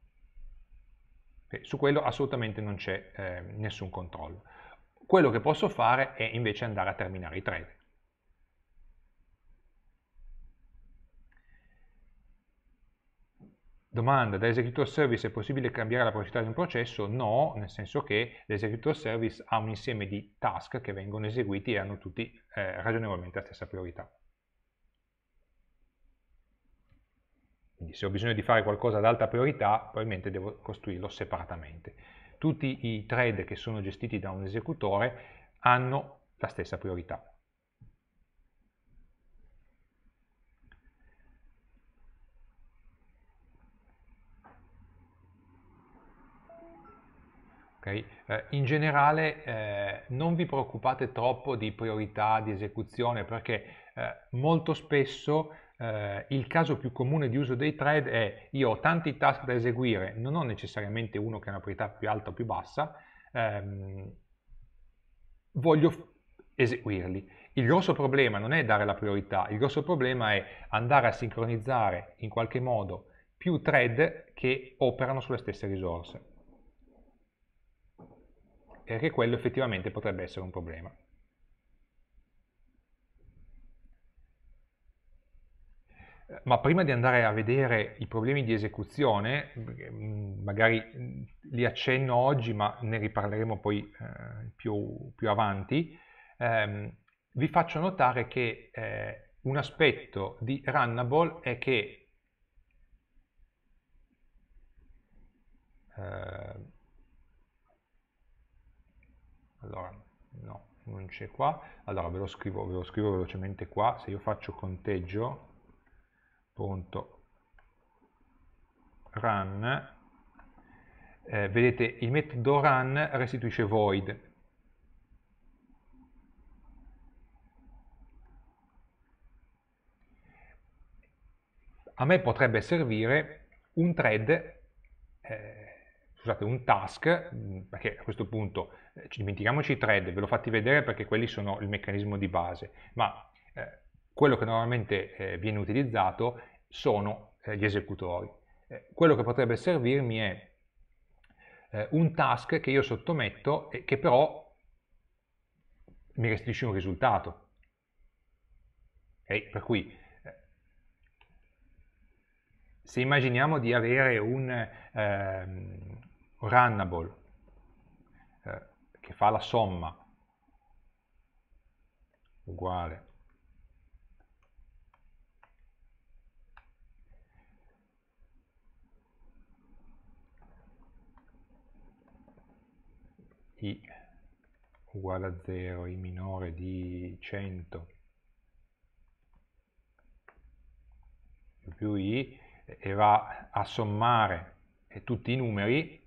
Okay, su quello assolutamente non c'è eh, nessun controllo. Quello che posso fare è invece andare a terminare i thread. Domanda, da executor service è possibile cambiare la velocità di un processo? No, nel senso che l'executor service ha un insieme di task che vengono eseguiti e hanno tutti eh, ragionevolmente la stessa priorità. Quindi se ho bisogno di fare qualcosa ad alta priorità, probabilmente devo costruirlo separatamente. Tutti i thread che sono gestiti da un esecutore hanno la stessa priorità. Okay? Eh, in generale eh, non vi preoccupate troppo di priorità di esecuzione perché eh, molto spesso eh, il caso più comune di uso dei thread è io ho tanti task da eseguire, non ho necessariamente uno che ha una priorità più alta o più bassa, ehm, voglio eseguirli. Il grosso problema non è dare la priorità, il grosso problema è andare a sincronizzare in qualche modo più thread che operano sulle stesse risorse e anche quello effettivamente potrebbe essere un problema. Ma prima di andare a vedere i problemi di esecuzione, mm, magari mm, li accenno oggi, ma ne riparleremo poi eh, più, più, avanti, ehm, vi faccio notare che eh, un aspetto di Runnable è che eh, allora no, non c'è qua, allora ve lo scrivo, ve lo scrivo velocemente qua, se io faccio conteggio, punto, run, eh, vedete il metodo run restituisce void, a me potrebbe servire un thread eh, scusate, un task, mm, perché a questo punto eh, dimentichiamoci i thread, ve l'ho fatti vedere perché quelli sono il meccanismo di base, ma eh, quello che normalmente eh, viene utilizzato sono eh, gli esecutori. Eh, quello che potrebbe servirmi è eh, un task che io sottometto e che però mi restituisce un risultato. Okay? Per cui se immaginiamo di avere un, ehm, runnable eh, che fa la somma uguale i uguale a 0, i minore di 100 più i e va a sommare tutti i numeri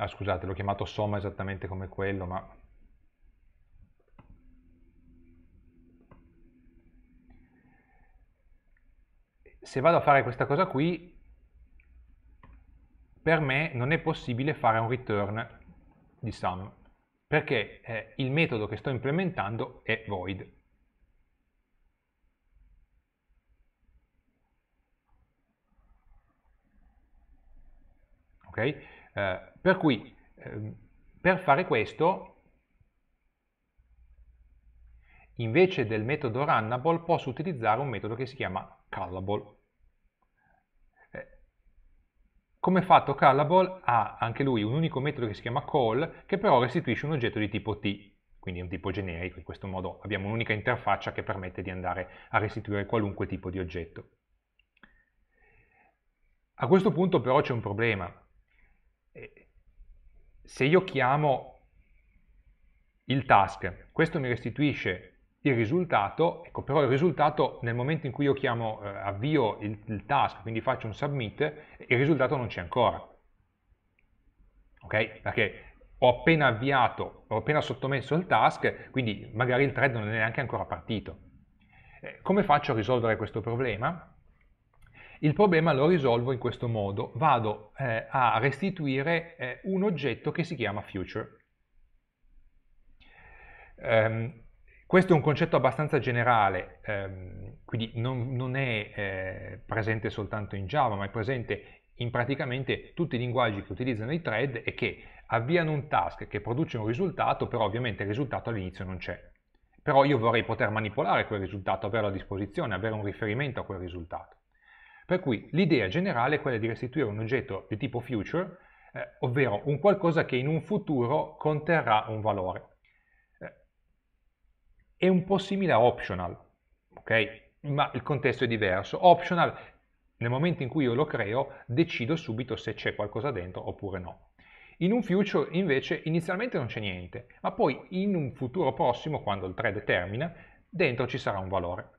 ah scusate l'ho chiamato somma esattamente come quello ma se vado a fare questa cosa qui per me non è possibile fare un return di sum perché eh, il metodo che sto implementando è void ok? Eh, per cui, ehm, per fare questo, invece del metodo runnable posso utilizzare un metodo che si chiama callable. Eh, come fatto callable ha anche lui un unico metodo che si chiama call che però restituisce un oggetto di tipo t, quindi un tipo generico, in questo modo abbiamo un'unica interfaccia che permette di andare a restituire qualunque tipo di oggetto. A questo punto però c'è un problema, se io chiamo il task, questo mi restituisce il risultato, ecco, però il risultato nel momento in cui io chiamo, eh, avvio il, il, task, quindi faccio un submit, il risultato non c'è ancora. Ok? Perché ho appena avviato, ho appena sottomesso il task, quindi magari il thread non è neanche ancora partito. Eh, come faccio a risolvere questo problema? Il problema lo risolvo in questo modo, vado eh, a restituire eh, un oggetto che si chiama future. Um, questo è un concetto abbastanza generale, um, quindi non, non è eh, presente soltanto in Java, ma è presente in praticamente tutti i linguaggi che utilizzano i thread e che avviano un task che produce un risultato, però ovviamente il risultato all'inizio non c'è. Però io vorrei poter manipolare quel risultato, averlo a disposizione, avere un riferimento a quel risultato. Per cui l'idea generale è quella di restituire un oggetto di tipo future, eh, ovvero un qualcosa che in un futuro conterrà un valore. Eh, è un po' simile a optional, ok? Ma il contesto è diverso. Optional, nel momento in cui io lo creo, decido subito se c'è qualcosa dentro oppure no. In un future invece inizialmente non c'è niente, ma poi in un futuro prossimo, quando il thread termina, dentro ci sarà un valore.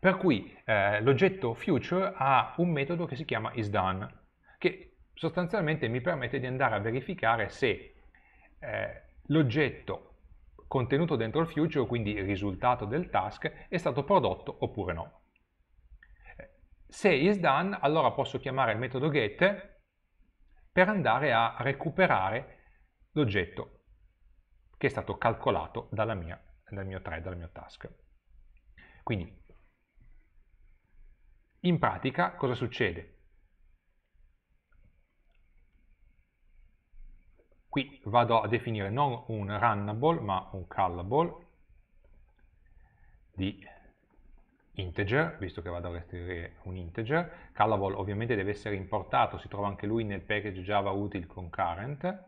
Per cui eh, l'oggetto future ha un metodo che si chiama isDone, che sostanzialmente mi permette di andare a verificare se eh, l'oggetto contenuto dentro il future, quindi il risultato del task, è stato prodotto oppure no. Se isDone, allora posso chiamare il metodo get per andare a recuperare l'oggetto che è stato calcolato mia, dal mio thread, dal mio task. Quindi in pratica cosa succede? Qui vado a definire non un runnable ma un callable di integer, visto che vado a restituire un integer. Callable ovviamente deve essere importato, si trova anche lui nel package Java util concurrent.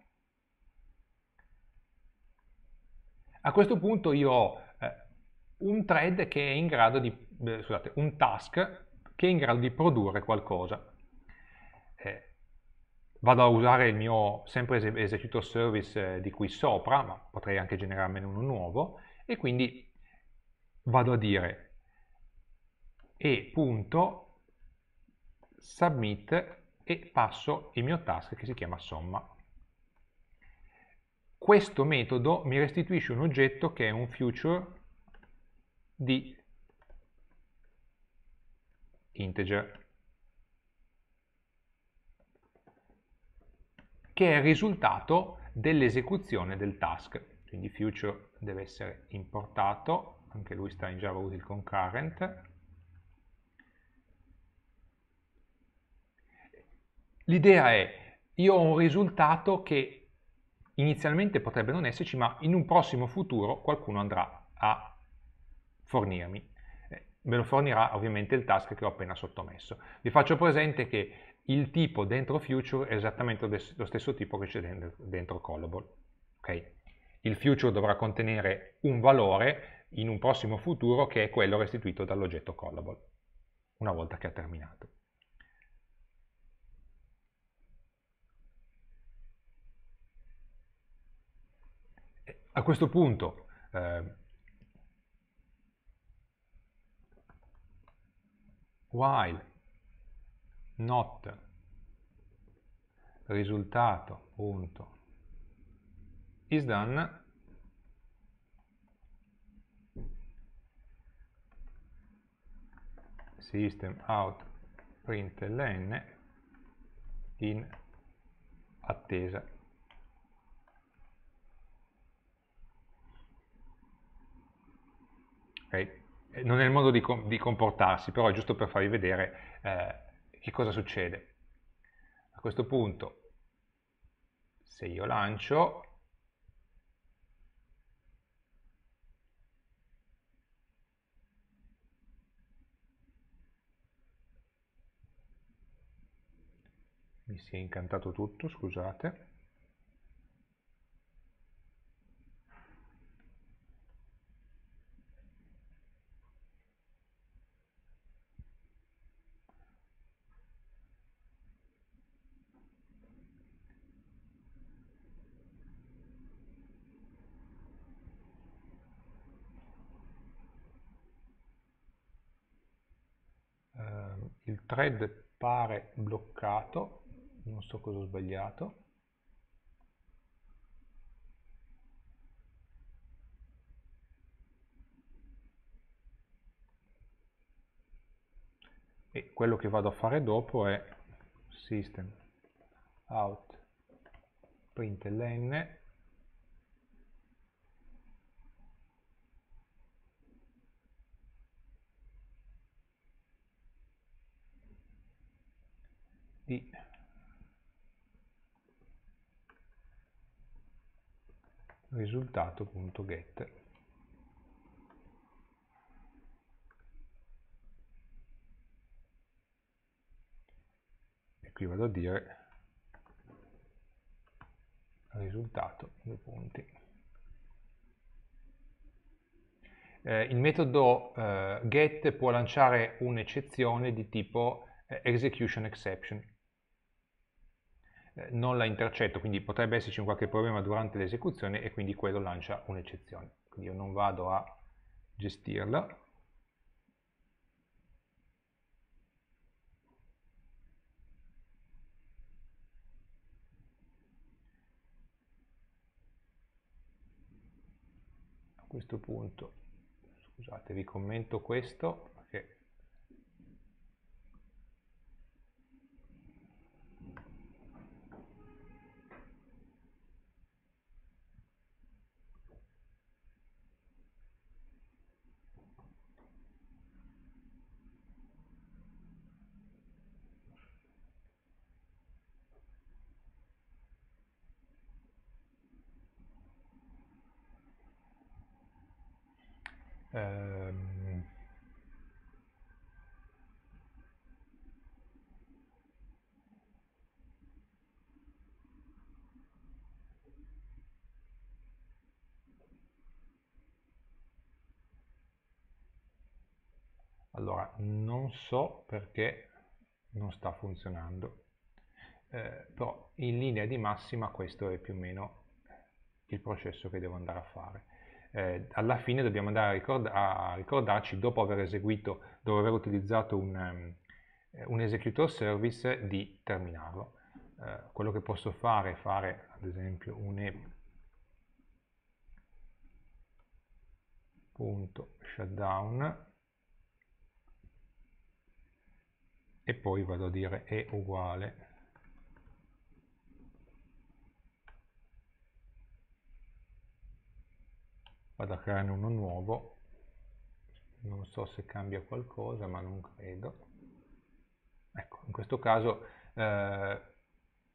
A questo punto io ho eh, un thread che è in grado di, eh, scusate, un task che è in grado di produrre qualcosa. Eh, vado a usare il mio sempre es service eh, di qui sopra, ma potrei anche generarmene uno nuovo, e quindi vado a dire e.submit e passo il mio task che si chiama somma. Questo metodo mi restituisce un oggetto che è un future di integer che è il risultato dell'esecuzione del task quindi future deve essere importato anche lui sta in Java util concurrent l'idea è io ho un risultato che inizialmente potrebbe non esserci ma in un prossimo futuro qualcuno andrà a fornirmi me lo fornirà ovviamente il task che ho appena sottomesso. Vi faccio presente che il tipo dentro future è esattamente lo stesso tipo che c'è dentro callable. Okay? Il future dovrà contenere un valore in un prossimo futuro che è quello restituito dall'oggetto callable, una volta che ha terminato. A questo punto eh, while, not, risultato, punto, is done, system out println in attesa. Okay. Eh, non è il modo di, com di, comportarsi, però è giusto per farvi vedere eh, che cosa succede. A questo punto, se io lancio, mi si è incantato tutto, scusate, thread pare bloccato, non so cosa ho sbagliato. E quello che vado a fare dopo è system out println risultato.get e qui vado a dire risultato due punti eh, il metodo eh, get può lanciare un'eccezione di tipo eh, execution exception eh, non la intercetto, quindi potrebbe esserci un qualche problema durante l'esecuzione e quindi quello lancia un'eccezione. Quindi io non vado a gestirla. A questo punto, scusate, vi commento questo non so perché non sta funzionando, eh, però in linea di massima questo è più o meno il processo che devo andare a fare. Eh, alla fine dobbiamo andare a, ricorda a, ricordarci, dopo aver eseguito, dopo aver utilizzato un, um, un executor service, di terminarlo. Eh, quello che posso fare è fare ad esempio un e.shutdown e poi vado a dire è uguale vado a creare uno nuovo non so se cambia qualcosa ma non credo ecco in questo caso eh,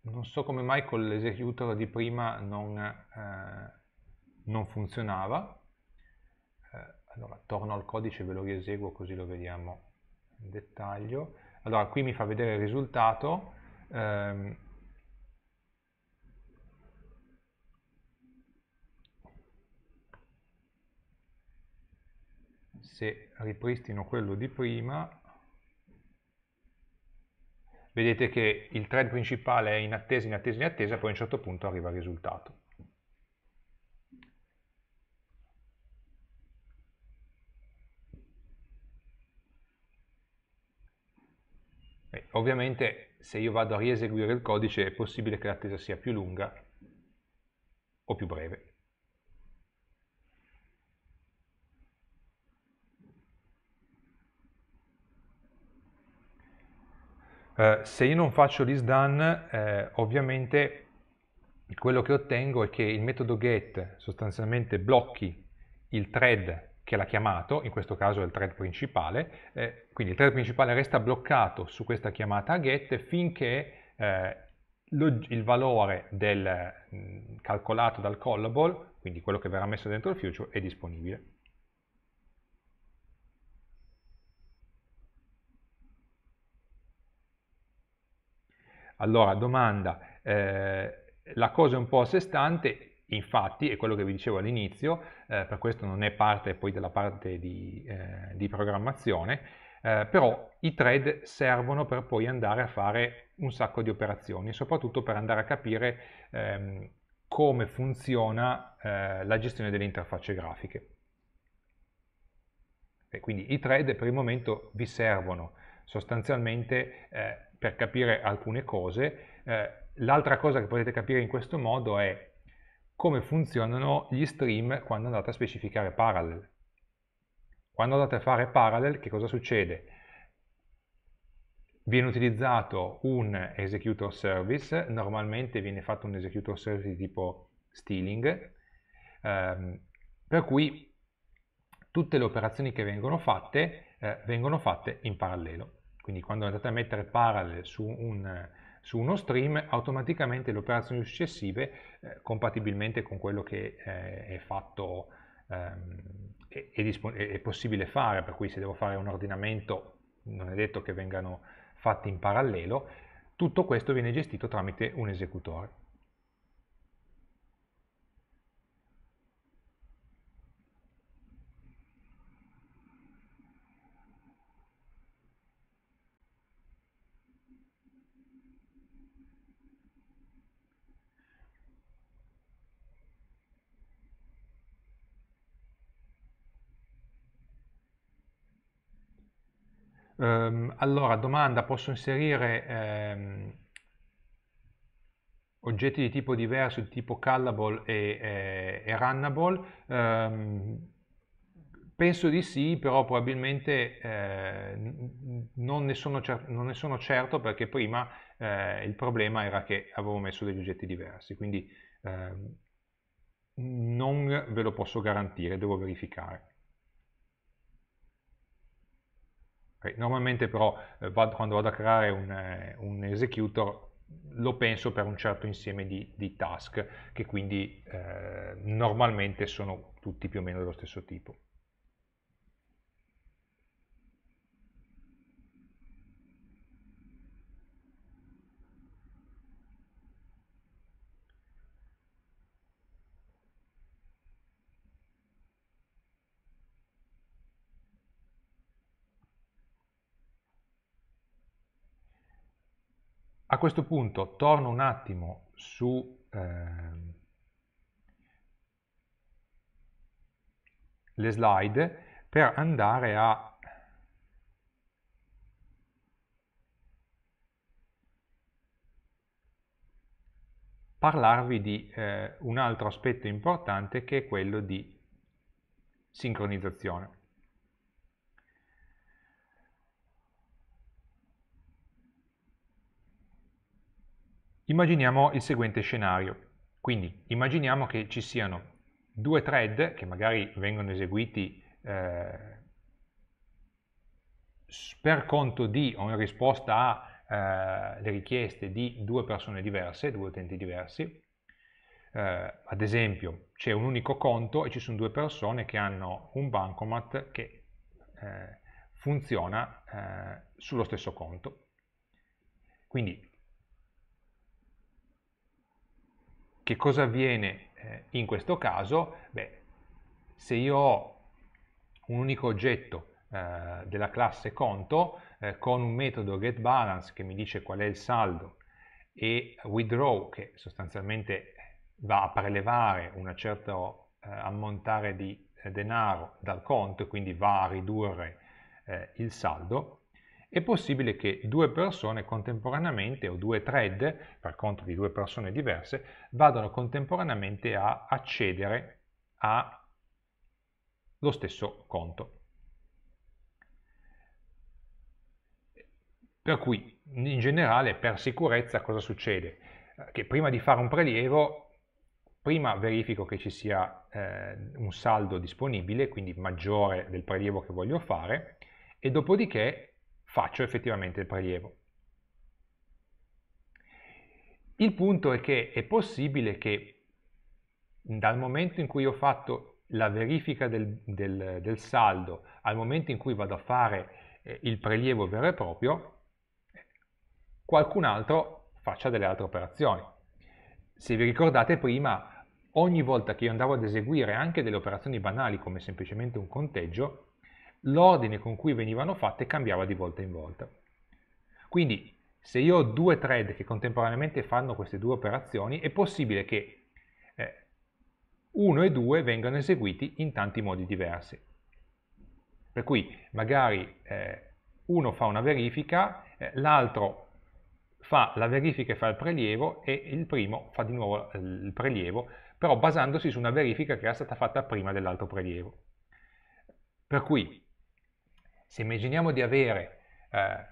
non so come mai con l'esecutor di prima non, eh, non funzionava eh, allora torno al codice ve lo rieseguo così lo vediamo in dettaglio allora qui mi fa vedere il risultato. Ehm, se ripristino quello di prima, vedete che il thread principale è in attesa, in attesa, in attesa, poi a un certo punto arriva il risultato. Ovviamente se io vado a rieseguire il codice è possibile che l'attesa sia più lunga o più breve. Eh, se io non faccio this done, eh, ovviamente quello che ottengo è che il metodo get sostanzialmente blocchi il thread che l'ha chiamato, in questo caso è il thread principale, eh, quindi il thread principale resta bloccato su questa chiamata a get finché eh, lo, il valore del, mh, mm, calcolato dal callable, quindi quello che verrà messo dentro il future, è disponibile. Allora, domanda, eh, la cosa è un po' a sé stante, Infatti, è quello che vi dicevo all'inizio, eh, per questo non è parte poi della parte di, eh, di programmazione, eh, però i thread servono per poi andare a fare un sacco di operazioni, soprattutto per andare a capire ehm, come funziona eh, la gestione delle interfacce grafiche. E quindi i thread per il momento vi servono sostanzialmente eh, per capire alcune cose. Eh, l'altra cosa che potete capire in questo modo è come funzionano gli stream quando andate a specificare parallel. Quando andate a fare parallel, che cosa succede? Viene utilizzato un executor service, normalmente viene fatto un executor service di tipo stealing, ehm, per cui tutte le operazioni che vengono fatte eh, vengono fatte in parallelo. Quindi quando andate a mettere parallel su un su uno stream, automaticamente le operazioni successive, eh, compatibilmente con quello che eh, è fatto, ehm, è, è, è, possibile fare, per cui se devo fare un ordinamento non è detto che vengano fatti in parallelo, tutto questo viene gestito tramite un esecutore. Um, allora, domanda, posso inserire ehm, oggetti di tipo diverso, di tipo callable e, e, eh, e runnable? Um, penso di sì, però probabilmente eh, non, ne non, ne sono certo perché prima eh, il problema era che avevo messo degli oggetti diversi, quindi eh, non ve lo posso garantire, devo verificare. Okay. Normalmente però eh, vado, quando vado a creare un, eh, un, executor lo penso per un certo insieme di, di task che quindi eh, normalmente sono tutti più o meno dello stesso tipo. A questo punto torno un attimo su eh, le slide per andare a parlarvi di eh, un altro aspetto importante che è quello di sincronizzazione. Immaginiamo il seguente scenario. Quindi immaginiamo che ci siano due thread che magari vengono eseguiti eh, per conto di o in risposta alle eh, richieste di due persone diverse, due utenti diversi. Eh, ad esempio c'è un unico conto e ci sono due persone che hanno un bancomat che eh, funziona eh, sullo stesso conto. Quindi Che cosa avviene eh, in questo caso? Beh, se io ho un unico oggetto eh, della classe conto eh, con un metodo getBalance che mi dice qual è il saldo e withdraw che sostanzialmente va a prelevare un certo eh, ammontare di eh, denaro dal conto e quindi va a ridurre eh, il saldo, è possibile che due persone contemporaneamente o due thread, per conto di due persone diverse, vadano contemporaneamente a accedere allo stesso conto. Per cui, in generale, per sicurezza cosa succede? Che prima di fare un prelievo, prima verifico che ci sia eh, un saldo disponibile, quindi maggiore del prelievo che voglio fare, e dopodiché faccio effettivamente il prelievo. Il punto è che è possibile che dal momento in cui ho fatto la verifica del, del, del saldo al momento in cui vado a fare eh, il prelievo vero e proprio, qualcun altro faccia delle altre operazioni. Se vi ricordate prima, ogni volta che io andavo ad eseguire anche delle operazioni banali come semplicemente un conteggio, l'ordine con cui venivano fatte cambiava di volta in volta. Quindi se io ho due thread che contemporaneamente fanno queste due operazioni, è possibile che 1 eh, e 2 vengano eseguiti in tanti modi diversi. Per cui magari eh, uno fa una verifica, eh, l'altro fa la verifica e fa il prelievo e il primo fa di nuovo il prelievo, però basandosi su una verifica che era stata fatta prima dell'altro prelievo. Per cui se immaginiamo di avere eh,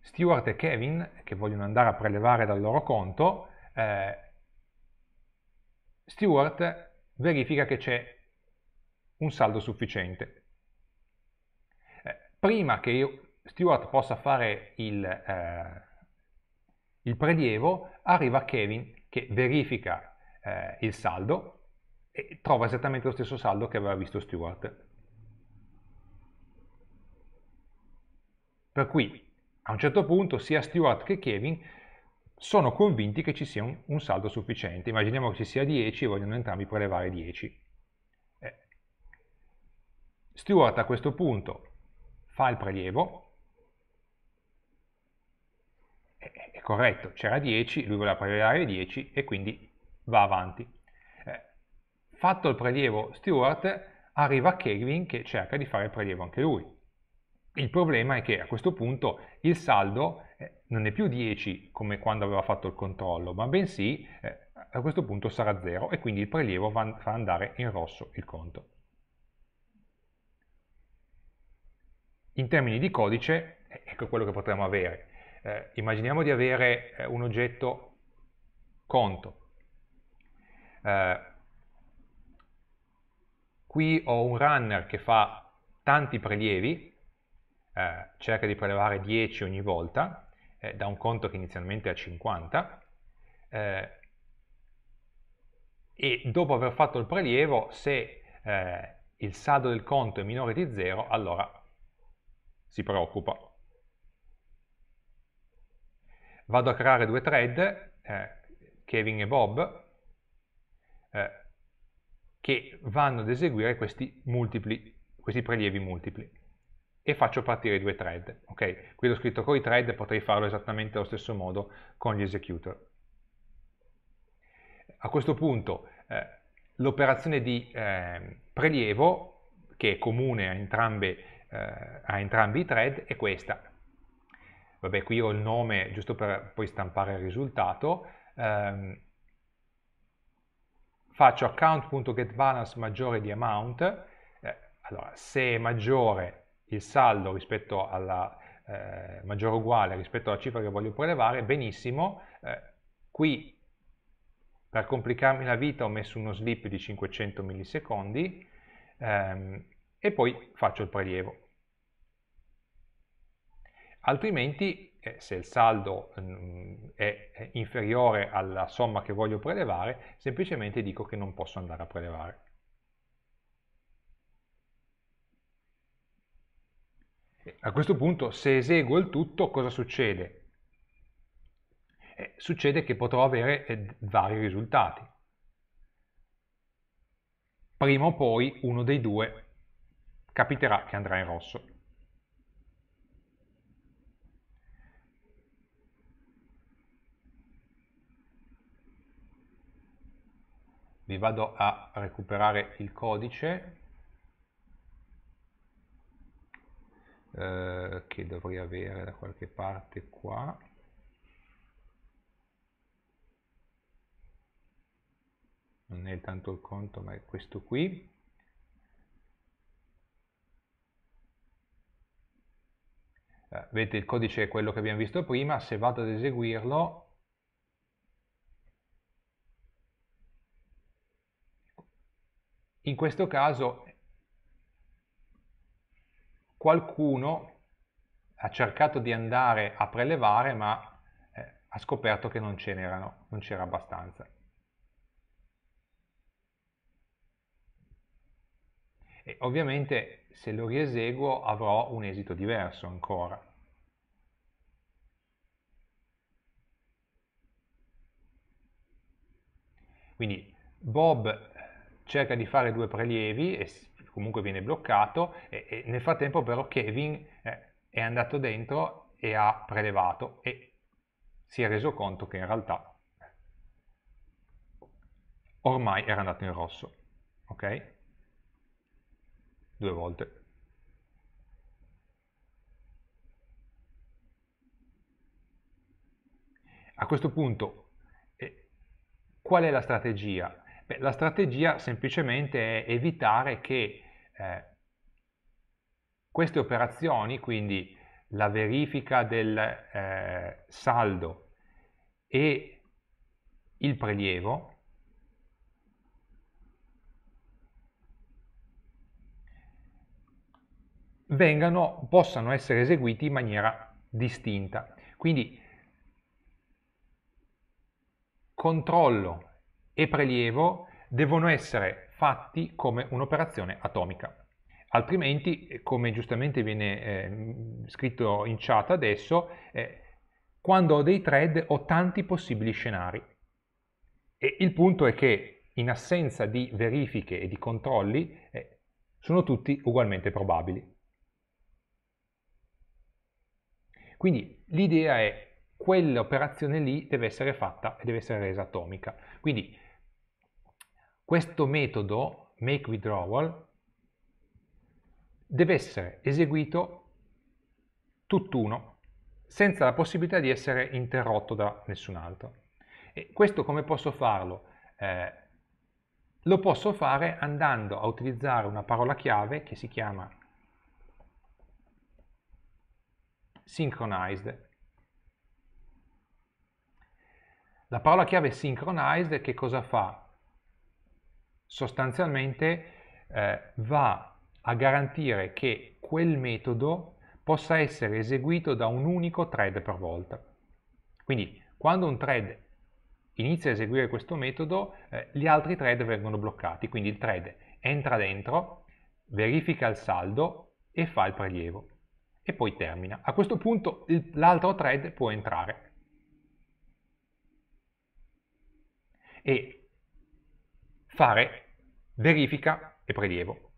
Stewart e Kevin che vogliono andare a prelevare dal loro conto, eh, Stewart verifica che c'è un saldo sufficiente. Eh, prima che io, Stewart possa fare il, eh, il, prelievo, arriva Kevin che verifica eh, il saldo e trova esattamente lo stesso saldo che aveva visto Stewart. Per cui a un certo punto sia Stewart che Kevin sono convinti che ci sia un, un saldo sufficiente. Immaginiamo che ci sia 10 e vogliono entrambi prelevare 10. Eh. Stewart a questo punto fa il prelievo, è, è corretto, c'era 10, lui voleva prelevare 10 e quindi va avanti. Eh. Fatto il prelievo Stewart, arriva Kevin che cerca di fare il prelievo anche lui il problema è che a questo punto il saldo eh, non è più 10 come quando aveva fatto il controllo, ma bensì eh, a questo punto sarà 0 e quindi il prelievo fa andare in rosso il conto. In termini di codice, eh, ecco quello che potremmo avere. Eh, immaginiamo di avere un oggetto conto. Eh, qui ho un runner che fa tanti prelievi, eh, cerca di prelevare 10 ogni volta eh, da un conto che inizialmente è a 50 eh, e dopo aver fatto il prelievo se eh, il saldo del conto è minore di 0 allora si preoccupa. Vado a creare due thread, eh, Kevin e Bob, eh, che vanno ad eseguire questi, multipli, questi prelievi multipli e faccio partire i due thread. Ok, Qui l'ho scritto con i thread, potrei farlo esattamente allo stesso modo con gli executor. A questo punto eh, l'operazione di eh, prelievo, che è comune a, entrambe, eh, a entrambi i thread, è questa. Vabbè, qui ho il nome giusto per poi stampare il risultato. Ehm, faccio account.getBalance maggiore di amount, eh, allora se è maggiore il saldo rispetto alla eh, maggiore o uguale rispetto alla cifra che voglio prelevare, benissimo, eh, qui per complicarmi la vita ho messo uno slip di 500 millisecondi ehm, e poi faccio il prelievo. Altrimenti, eh, se il saldo mh, mm, è inferiore alla somma che voglio prelevare, semplicemente dico che non posso andare a prelevare. A questo punto se eseguo il tutto cosa succede? Eh, succede che potrò avere eh, vari risultati. Prima o poi uno dei due capiterà che andrà in rosso. vi vado a recuperare il codice Eh, che dovrei avere da qualche parte qua non è tanto il conto ma è questo qui eh, vedete il codice è quello che abbiamo visto prima se vado ad eseguirlo in questo caso qualcuno ha cercato di andare a prelevare ma eh, ha scoperto che non ce n'erano, non c'era abbastanza. E ovviamente se lo rieseguo avrò un esito diverso ancora. Quindi Bob cerca di fare due prelievi e comunque viene bloccato e, e nel frattempo però Kevin eh, è andato dentro e ha prelevato e si è reso conto che in realtà ormai era andato in rosso ok? due volte a questo punto eh, qual è la strategia? Beh, la strategia semplicemente è evitare che eh, queste operazioni, quindi la verifica del eh, saldo e il prelievo, vengano, possano essere eseguiti in maniera distinta. Quindi controllo e prelievo devono essere fatti come un'operazione atomica. Altrimenti, eh, come giustamente viene eh, scritto in chat adesso, eh, quando ho dei thread ho tanti possibili scenari. E il punto è che in assenza di verifiche e di controlli eh, sono tutti ugualmente probabili. Quindi l'idea è quell'operazione lì deve essere fatta e deve essere resa atomica. Quindi questo metodo make withdrawal deve essere eseguito tutt'uno senza la possibilità di essere interrotto da nessun altro. E questo come posso farlo? Eh, lo posso fare andando a utilizzare una parola chiave che si chiama synchronized. La parola chiave synchronized che cosa fa? sostanzialmente eh, va a garantire che quel metodo possa essere eseguito da un unico thread per volta. Quindi quando un thread inizia a eseguire questo metodo, eh, gli altri thread vengono bloccati, quindi il thread entra dentro, verifica il saldo e fa il prelievo e poi termina. A questo punto l'altro thread può entrare. E fare verifica e prelievo.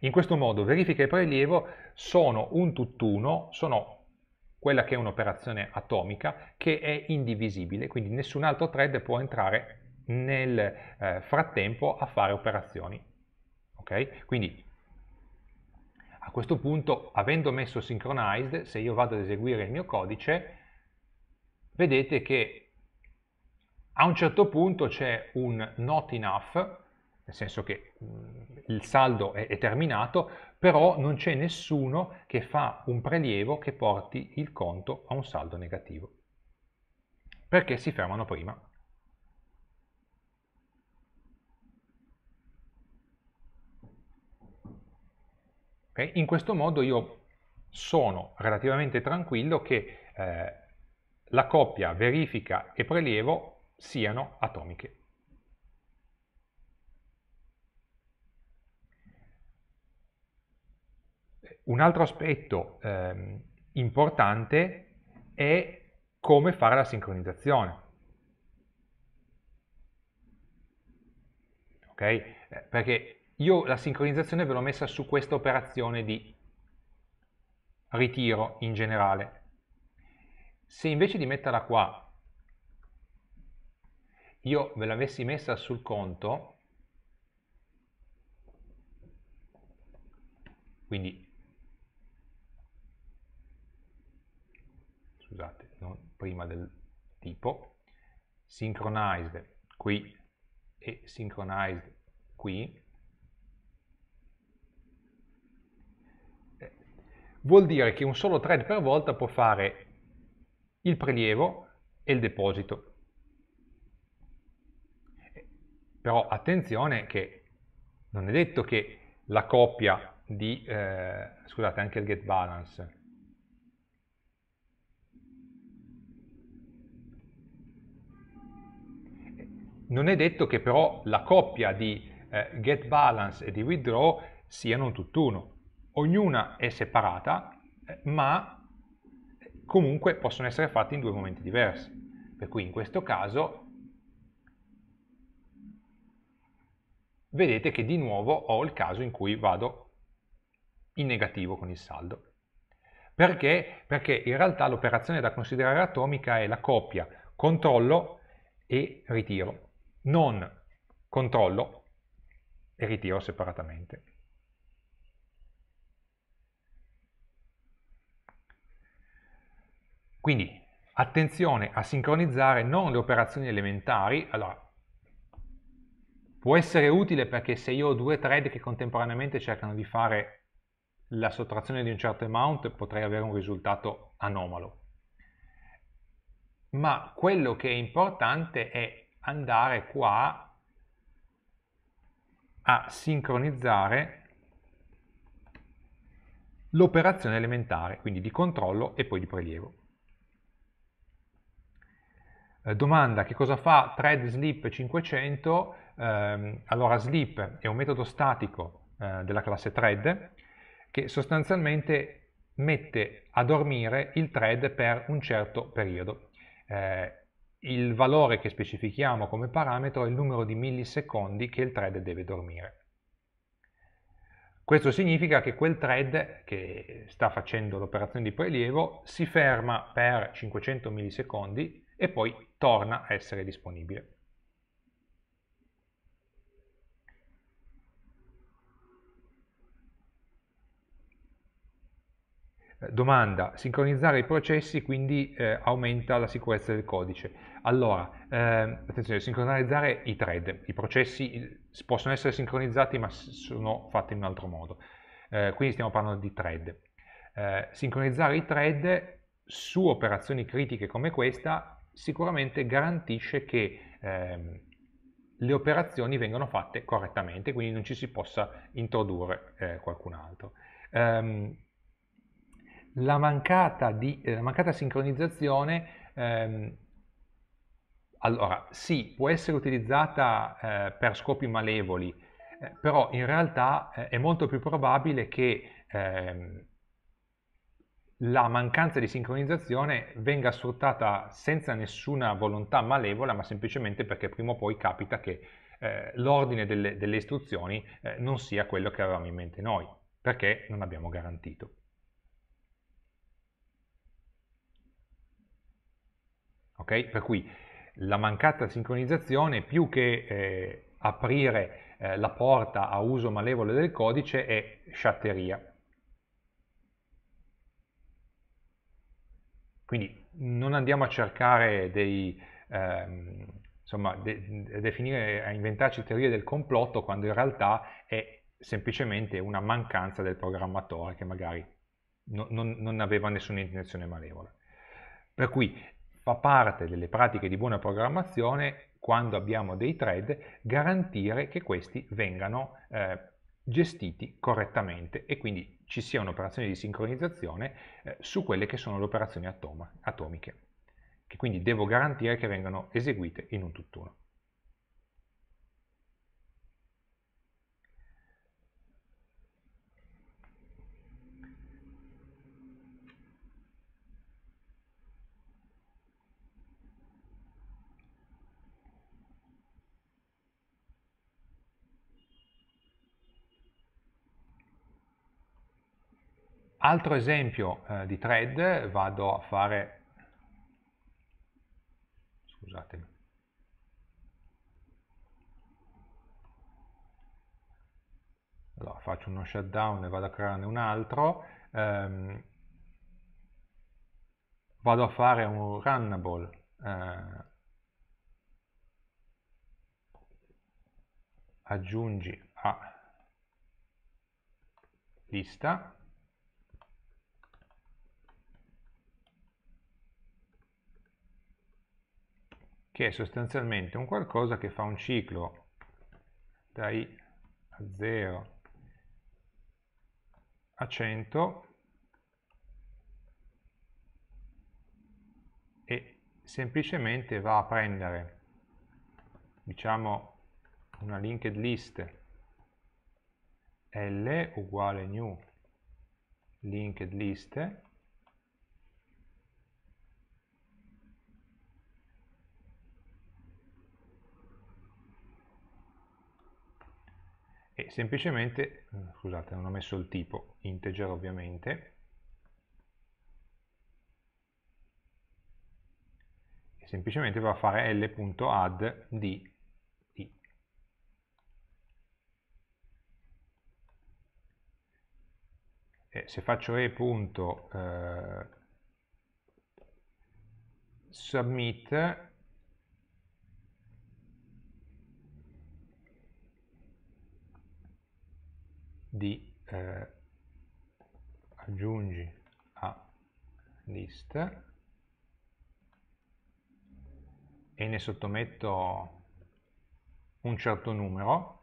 In questo modo verifica e prelievo sono un tutt'uno, sono quella che è un'operazione atomica che è indivisibile, quindi nessun altro thread può entrare nel eh, frattempo a fare operazioni. Okay? Quindi a questo punto, avendo messo synchronized, se io vado ad eseguire il mio codice, vedete che a un certo punto c'è un not enough, nel senso che mm, il saldo è, è terminato, però non c'è nessuno che fa un prelievo che porti il conto a un saldo negativo, perché si fermano prima. Okay? In questo modo io sono relativamente tranquillo che eh, la coppia verifica e prelievo siano atomiche. Un altro aspetto ehm, importante è come fare la sincronizzazione. Okay? Eh, perché io la sincronizzazione ve l'ho messa su questa operazione di ritiro in generale. Se invece di metterla qua io ve l'avessi messa sul conto, quindi scusate, non prima del tipo, synchronized qui e synchronized qui, eh, vuol dire che un solo thread per volta può fare il prelievo e il deposito Però attenzione che non è detto che la coppia di, eh, scusate, anche il get balance, non è detto che però la coppia di eh, get balance e di withdraw siano un tutt'uno. Ognuna è separata, eh, ma comunque possono essere fatte in due momenti diversi. Per cui in questo caso vedete che di nuovo ho il caso in cui vado in negativo con il saldo. Perché? Perché in realtà l'operazione da considerare atomica è la coppia controllo e ritiro, non controllo e ritiro separatamente. Quindi attenzione a sincronizzare non le operazioni elementari, allora Può essere utile perché se io ho due thread che contemporaneamente cercano di fare la sottrazione di un certo amount potrei avere un risultato anomalo. Ma quello che è importante è andare qua a sincronizzare l'operazione elementare, quindi di controllo e poi di prelievo. Eh, domanda che cosa fa thread slip 500? Eh, allora, sleep è un metodo statico eh, della classe thread che sostanzialmente mette a dormire il thread per un certo periodo. Eh, il valore che specifichiamo come parametro è il numero di millisecondi che il thread deve dormire. Questo significa che quel thread che sta facendo l'operazione di prelievo si ferma per 500 millisecondi e poi torna a essere disponibile. domanda, sincronizzare i processi quindi eh, aumenta la sicurezza del codice. Allora, eh, attenzione, sincronizzare i thread, i processi possono essere sincronizzati ma sono fatti in un altro modo, eh, quindi stiamo parlando di thread. Eh, sincronizzare i thread su operazioni critiche come questa sicuramente garantisce che ehm, le operazioni vengano fatte correttamente, quindi non ci si possa introdurre eh, qualcun altro. Um, la mancata, di, eh, la mancata sincronizzazione ehm, allora, sì, può essere utilizzata eh, per scopi malevoli, eh, però in realtà eh, è molto più probabile che ehm, la mancanza di sincronizzazione venga sfruttata senza nessuna volontà malevola, ma semplicemente perché prima o poi capita che eh, l'ordine delle, delle, istruzioni eh, non sia quello che avevamo in mente noi, perché non abbiamo garantito. Okay? Per cui la mancata sincronizzazione più che eh, aprire eh, la porta a uso malevole del codice è sciatteria. Quindi non andiamo a cercare dei, ehm, insomma, de definire, a inventarci teorie del complotto quando in realtà è semplicemente una mancanza del programmatore che magari non, non, non aveva nessuna intenzione malevola. Per cui fa parte delle pratiche di buona programmazione quando abbiamo dei thread garantire che questi vengano eh, gestiti correttamente e quindi ci sia un'operazione di sincronizzazione eh, su quelle che sono le operazioni atoma, atomiche che quindi devo garantire che vengano eseguite in un tutt'uno. Altro esempio eh, di thread, vado a fare, scusatemi, allora faccio uno shutdown e vado a crearne un altro, ehm, vado a fare un runnable, eh, aggiungi a lista, che è sostanzialmente un qualcosa che fa un ciclo da i a 0 a 100 e semplicemente va a prendere diciamo una linked list L uguale new linked list e semplicemente, mm, scusate non ho messo il tipo, integer ovviamente, e semplicemente va a fare l.add di i. E se faccio e. Eh, submit di eh, aggiungi a list e ne sottometto un certo numero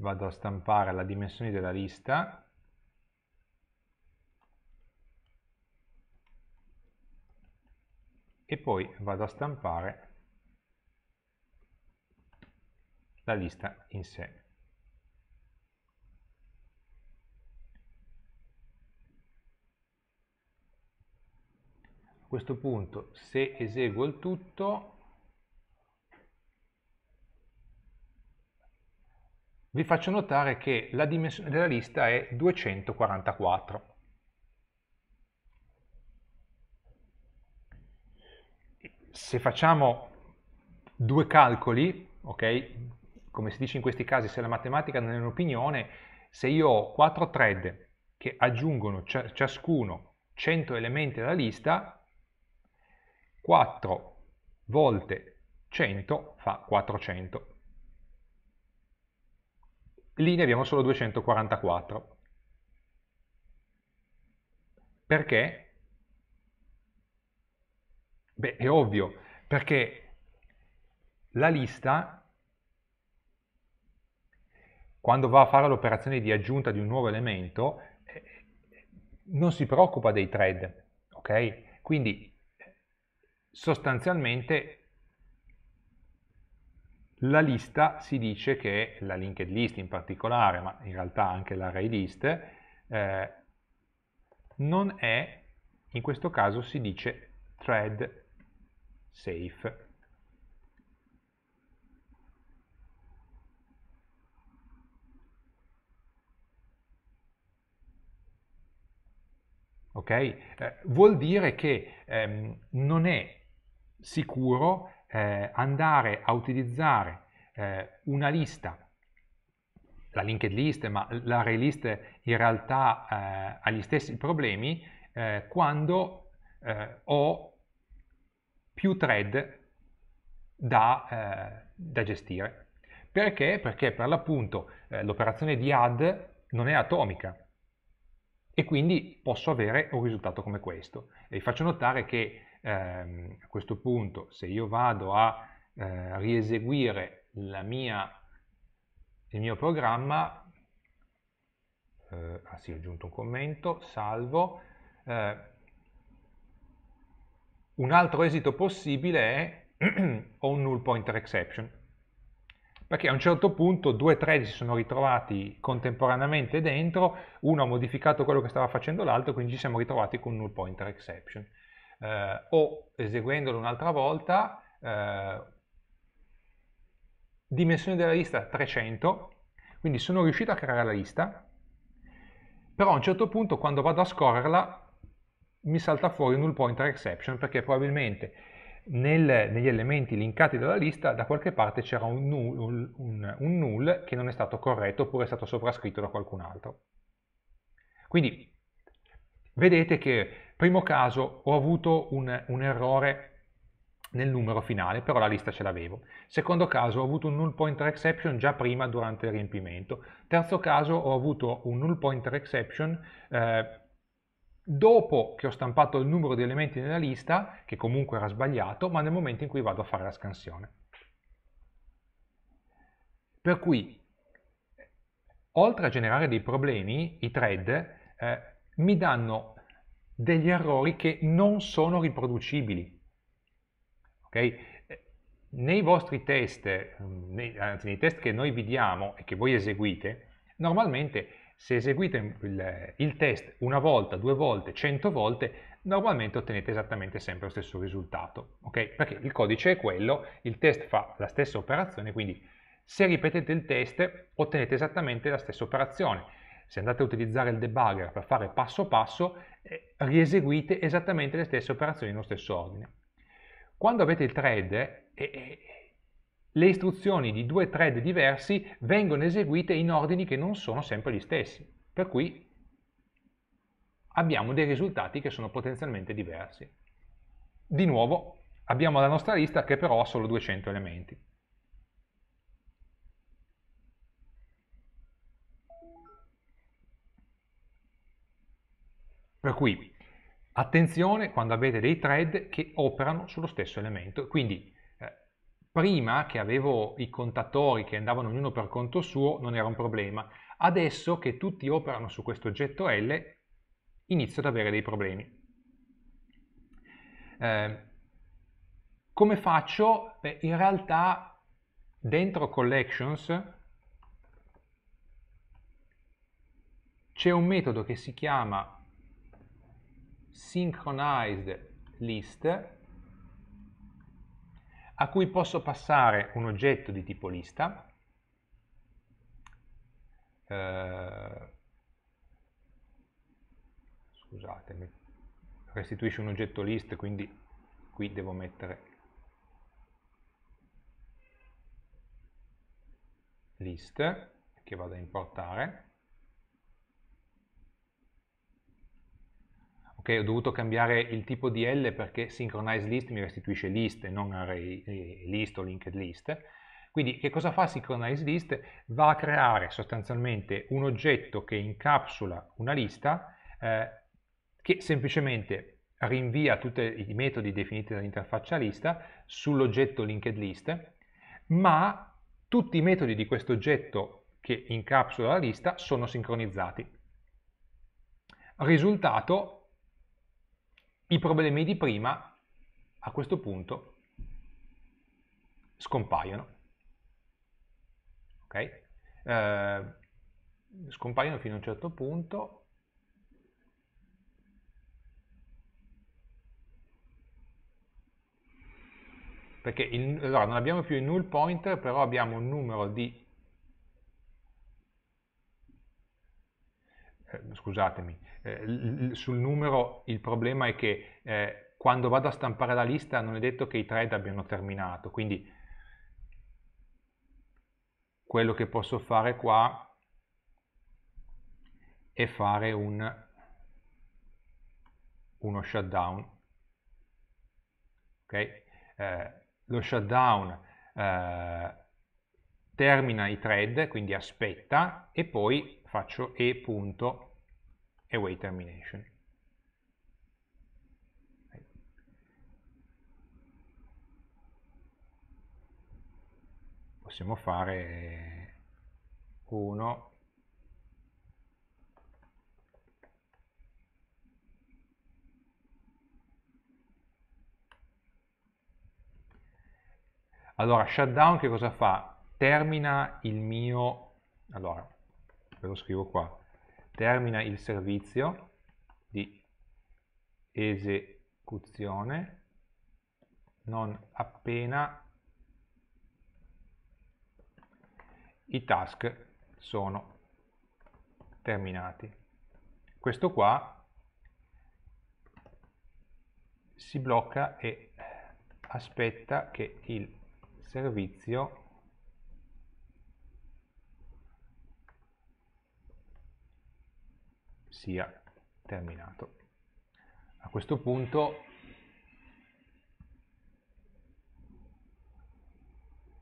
vado a stampare la dimensione della lista e poi vado a stampare la lista in sé. A questo punto se eseguo il tutto vi faccio notare che la dimensione della lista è 244. Se facciamo due calcoli, ok? Come si dice in questi casi, se la matematica non è un'opinione, se io ho quattro thread che aggiungono ciascuno 100 elementi alla lista, 4 volte 100 fa 400 lì ne abbiamo solo 244. Perché? Beh, è ovvio, perché la lista, quando va a fare l'operazione di aggiunta di un nuovo elemento, eh, non si preoccupa dei thread, ok? Quindi sostanzialmente la lista si dice che la linked list in particolare, ma in realtà anche l'array list, eh, non è, in questo caso si dice thread safe. Ok? Eh, vuol dire che ehm, non è sicuro eh, andare a utilizzare eh, una lista, la linked list, ma l'array list in realtà eh, ha gli stessi problemi eh, quando eh, ho più thread da, eh, da, gestire. Perché? Perché per l'appunto l'operazione di add non è atomica, e quindi posso avere un risultato come questo. E vi faccio notare che ehm, a questo punto se io vado a eh, rieseguire mia, il mio programma, eh, ah sì ho aggiunto un commento, salvo, eh, un altro esito possibile è ho un null pointer exception, perché a un certo punto due thread si sono ritrovati contemporaneamente dentro, uno ha modificato quello che stava facendo l'altro, quindi ci siamo ritrovati con null pointer exception eh, o eseguendolo un'altra volta, eh, dimensione della lista 300, quindi sono riuscito a creare la lista, però a un certo punto quando vado a scorrerla mi salta fuori un null pointer exception perché probabilmente nel, negli elementi linkati dalla lista da qualche parte c'era un, un, un null che non è stato corretto oppure è stato sovrascritto da qualcun altro. Quindi vedete che Primo caso, ho avuto un, un errore nel numero finale, però la lista ce l'avevo. Secondo caso ho avuto un null pointer exception già prima durante il riempimento. Terzo caso ho avuto un null pointer exception eh, dopo che ho stampato il numero di elementi nella lista, che comunque era sbagliato, ma nel momento in cui vado a fare la scansione. Per cui, oltre a generare dei problemi, i thread eh, mi danno degli errori che non sono riproducibili. Okay? Eh, nei vostri test, mm, nei, anzi nei test che noi vi diamo e che voi eseguite, normalmente se eseguite il, il test una volta, due volte, cento volte, normalmente ottenete esattamente sempre lo stesso risultato, okay? Perché il codice è quello, il test fa la stessa operazione, quindi se ripetete il test ottenete esattamente la stessa operazione se andate a utilizzare il debugger per fare passo passo, eh, rieseguite esattamente le stesse operazioni nello stesso ordine. Quando avete il thread, eh, eh, le istruzioni di due thread diversi vengono eseguite in ordini che non sono sempre gli stessi, per cui abbiamo dei risultati che sono potenzialmente diversi. Di nuovo, abbiamo la nostra lista che però ha solo 200 elementi. Per cui attenzione quando avete dei thread che operano sullo stesso elemento. Quindi eh, prima che avevo i contattori che andavano ognuno per conto suo non era un problema. Adesso che tutti operano su questo oggetto L inizio ad avere dei problemi. Eh, come faccio? Beh, in realtà dentro collections c'è un metodo che si chiama synchronized list a cui posso passare un oggetto di tipo lista eh, scusatemi restituisce un oggetto list quindi qui devo mettere list che vado a importare ok? Ho dovuto cambiare il tipo di L perché synchronize list mi restituisce list e non array eh, list o linked list. Quindi che cosa fa synchronize list? Va a creare sostanzialmente un oggetto che incapsula una lista eh, che semplicemente rinvia tutti i metodi definiti dall'interfaccia lista sull'oggetto linked list, ma tutti i metodi di questo oggetto che incapsula la lista sono sincronizzati. Risultato, i problemi di prima a questo punto scompaiono. Ok? Eh, scompaiono fino a un certo punto. Perché il, allora, non abbiamo più il null pointer, però abbiamo un numero di... Eh, scusatemi, eh, sul numero il problema è che eh, quando vado a stampare la lista non è detto che i thread abbiano terminato, quindi quello che posso fare qua è fare un, uno shutdown. Okay? Eh, lo shutdown eh, termina i thread, quindi aspetta, e poi faccio e. Punto await termination. Possiamo fare 1 Allora, shutdown che cosa fa? Termina il mio... Allora, ve lo scrivo qua termina il servizio di esecuzione non appena i task sono terminati. Questo qua si blocca e aspetta che il servizio sia terminato. A questo punto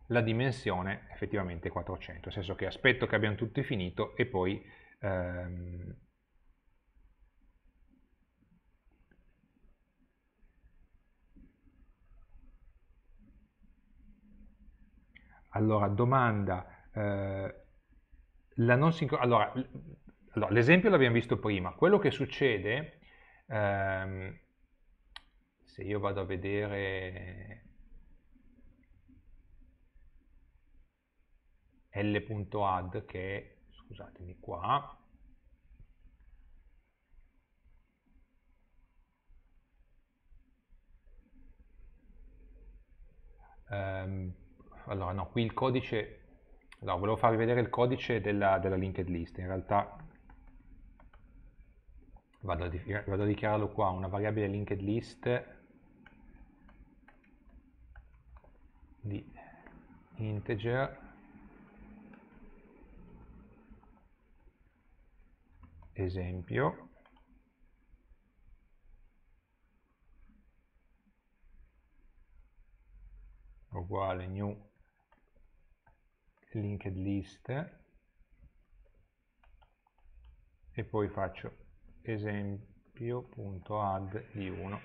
la dimensione effettivamente è 400, nel senso che aspetto che abbiamo tutto finito e poi ehm, allora domanda eh, la non sincronizzazione allora allora, l'esempio l'abbiamo visto prima, quello che succede, ehm, se io vado a vedere l.add che è, scusatemi qua, ehm, allora no, qui il codice, no, volevo farvi vedere il codice della, della linked list, in realtà vado a, vado a dichiararlo qua, una variabile linked list di integer esempio uguale new linked list e poi faccio esempio.add di 1.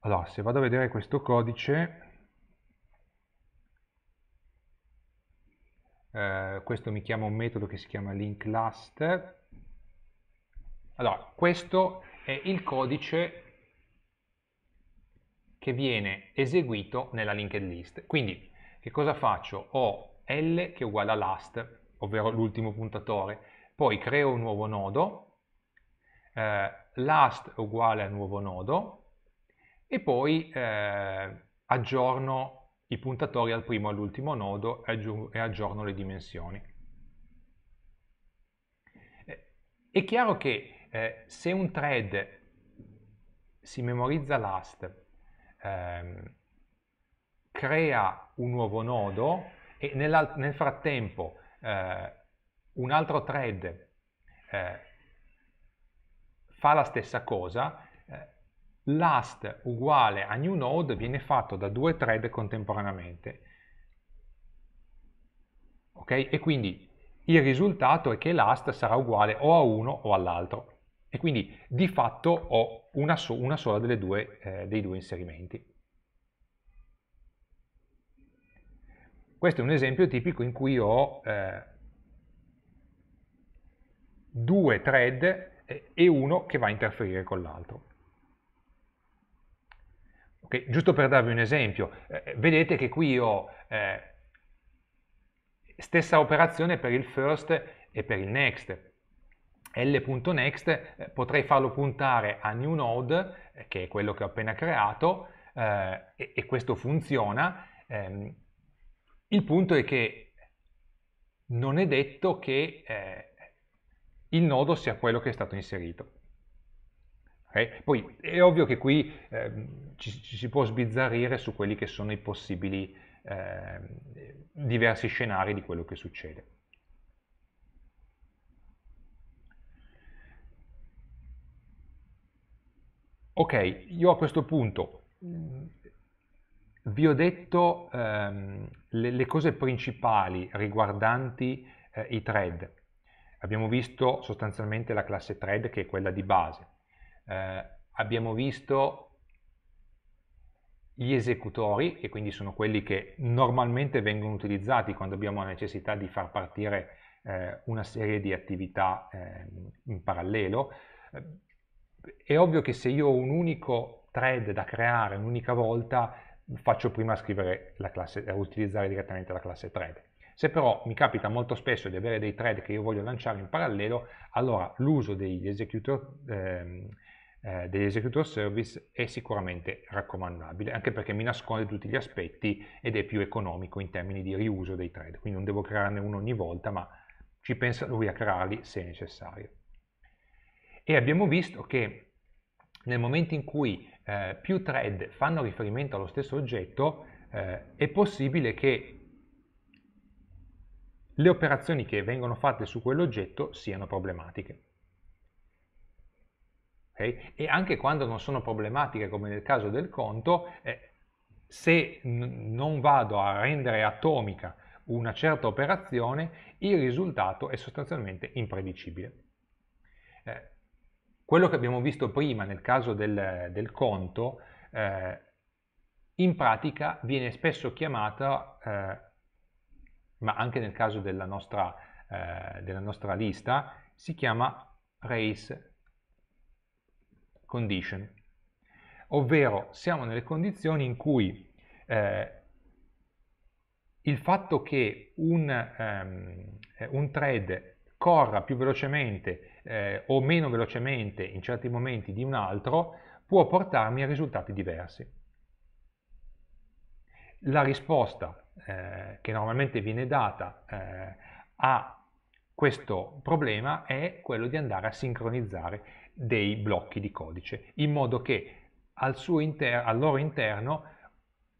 Allora, se vado a vedere questo codice, eh, questo mi chiama un metodo che si chiama linkLast. Allora, questo è il codice che viene eseguito nella linked list. Quindi, che cosa faccio? Ho L che è uguale a last ovvero l'ultimo puntatore, poi creo un nuovo nodo, eh, last è uguale a nuovo nodo e poi eh, aggiorno i puntatori al primo e all'ultimo nodo e aggiorno le dimensioni. Eh, è chiaro che eh, se un thread si memorizza last, ehm, crea un nuovo nodo e nel frattempo eh, un altro thread eh, fa la stessa cosa, eh, last uguale a new node viene fatto da due thread contemporaneamente. Okay? E quindi il risultato è che last sarà uguale o a uno o all'altro. E quindi di fatto ho una, so una sola due, eh, dei due inserimenti. Questo è un esempio tipico in cui ho eh, due thread e uno che va a interferire con l'altro. Okay, giusto per darvi un esempio, eh, vedete che qui ho eh, stessa operazione per il first e per il next. L.next eh, potrei farlo puntare a new node, eh, che è quello che ho appena creato, eh, e, e, questo funziona. Ehm, il punto è che non è detto che eh, il nodo sia quello che è stato inserito. Okay? Eh, poi è ovvio che qui eh, ci, ci, si può sbizzarrire su quelli che sono i possibili eh, diversi scenari di quello che succede. Ok, io a questo punto vi ho detto ehm, le, le, cose principali riguardanti eh, i thread. Abbiamo visto sostanzialmente la classe thread che è quella di base. Eh, abbiamo visto gli esecutori, che quindi sono quelli che normalmente vengono utilizzati quando abbiamo la necessità di far partire eh, una serie di attività ehm, in parallelo. Eh, è ovvio che se io ho un unico thread da creare un'unica volta, faccio prima a scrivere la classe, a eh, utilizzare direttamente la classe thread. Se però mi capita molto spesso di avere dei thread che io voglio lanciare in parallelo, allora l'uso degli ehm, eh, degli executor service è sicuramente raccomandabile, anche perché mi nasconde tutti gli aspetti ed è più economico in termini di riuso dei thread, quindi non devo crearne uno ogni volta, ma ci pensa lui a crearli se necessario. E abbiamo visto che nel momento in cui eh, più thread fanno riferimento allo stesso oggetto, eh, è possibile che le operazioni che vengono fatte su quell'oggetto siano problematiche. Okay? E anche quando non sono problematiche, come nel caso del conto, eh, se non vado a rendere atomica una certa operazione, il risultato è sostanzialmente impredicibile. Eh, quello che abbiamo visto prima nel caso del, del conto, eh, in pratica viene spesso chiamata, eh, ma anche nel caso della nostra, eh, della nostra lista, si chiama race condition, ovvero siamo nelle condizioni in cui eh, il fatto che un, um, un, thread corra più velocemente eh, o meno velocemente in certi momenti di un altro può portarmi a risultati diversi. La risposta eh, che normalmente viene data eh, a questo problema è quello di andare a sincronizzare dei blocchi di codice in modo che al, al loro interno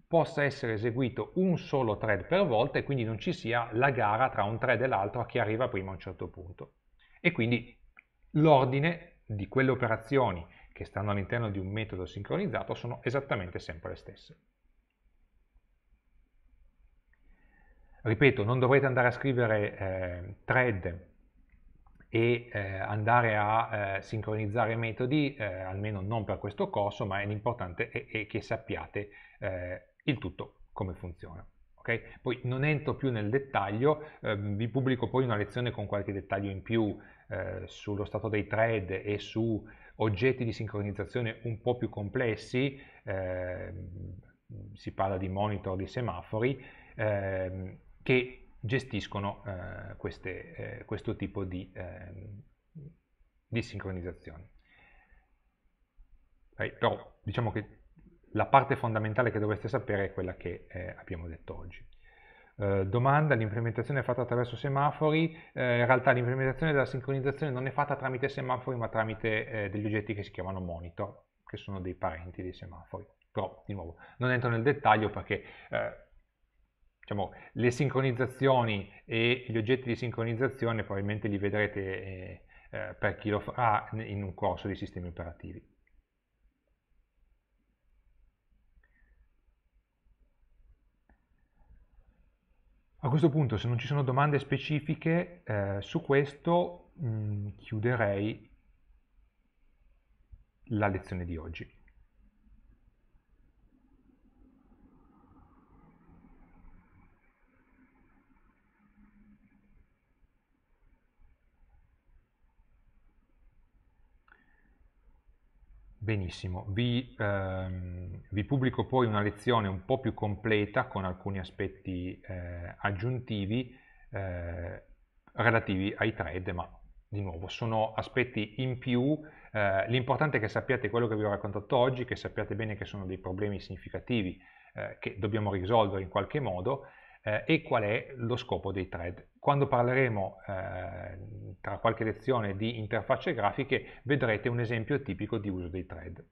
possa essere eseguito un solo thread per volta e quindi non ci sia la gara tra un thread e l'altro a chi arriva prima a un certo punto. E quindi l'ordine di quelle operazioni che stanno all'interno di un metodo sincronizzato sono esattamente sempre le stesse. Ripeto, non dovrete andare a scrivere eh, thread e eh, andare a eh, sincronizzare metodi, eh, almeno non per questo corso, ma l'importante è, è, che sappiate eh, il tutto come funziona. Okay? Poi non entro più nel dettaglio, eh, vi pubblico poi una lezione con qualche dettaglio in più eh, sullo stato dei thread e su oggetti di sincronizzazione un po' più complessi, eh, si parla di monitor, di semafori, eh, che gestiscono eh, queste, eh, questo tipo di, ehm, di sincronizzazione. però diciamo che la parte fondamentale che dovreste sapere è quella che abbiamo detto oggi. Eh, domanda, l'implementazione è fatta attraverso semafori, eh, in realtà l'implementazione della sincronizzazione non è fatta tramite semafori ma tramite eh, degli oggetti che si chiamano monitor, che sono dei parenti dei semafori. Però, di nuovo, non entro nel dettaglio perché eh, diciamo, le sincronizzazioni e gli oggetti di sincronizzazione probabilmente li vedrete eh, per chi lo farà in un corso di sistemi operativi. A questo punto, se non ci sono domande specifiche eh, su questo, mh, mm, chiuderei la lezione di oggi. Benissimo, vi, ehm, vi, pubblico poi una lezione un po' più completa con alcuni aspetti eh, aggiuntivi eh, relativi ai thread, ma di nuovo sono aspetti in più, eh, l'importante è che sappiate quello che vi ho raccontato oggi, che sappiate bene che sono dei problemi significativi eh, che dobbiamo risolvere in qualche modo eh, e qual è lo scopo dei thread. Quando parleremo eh, tra qualche lezione di interfacce grafiche vedrete un esempio tipico di uso dei thread.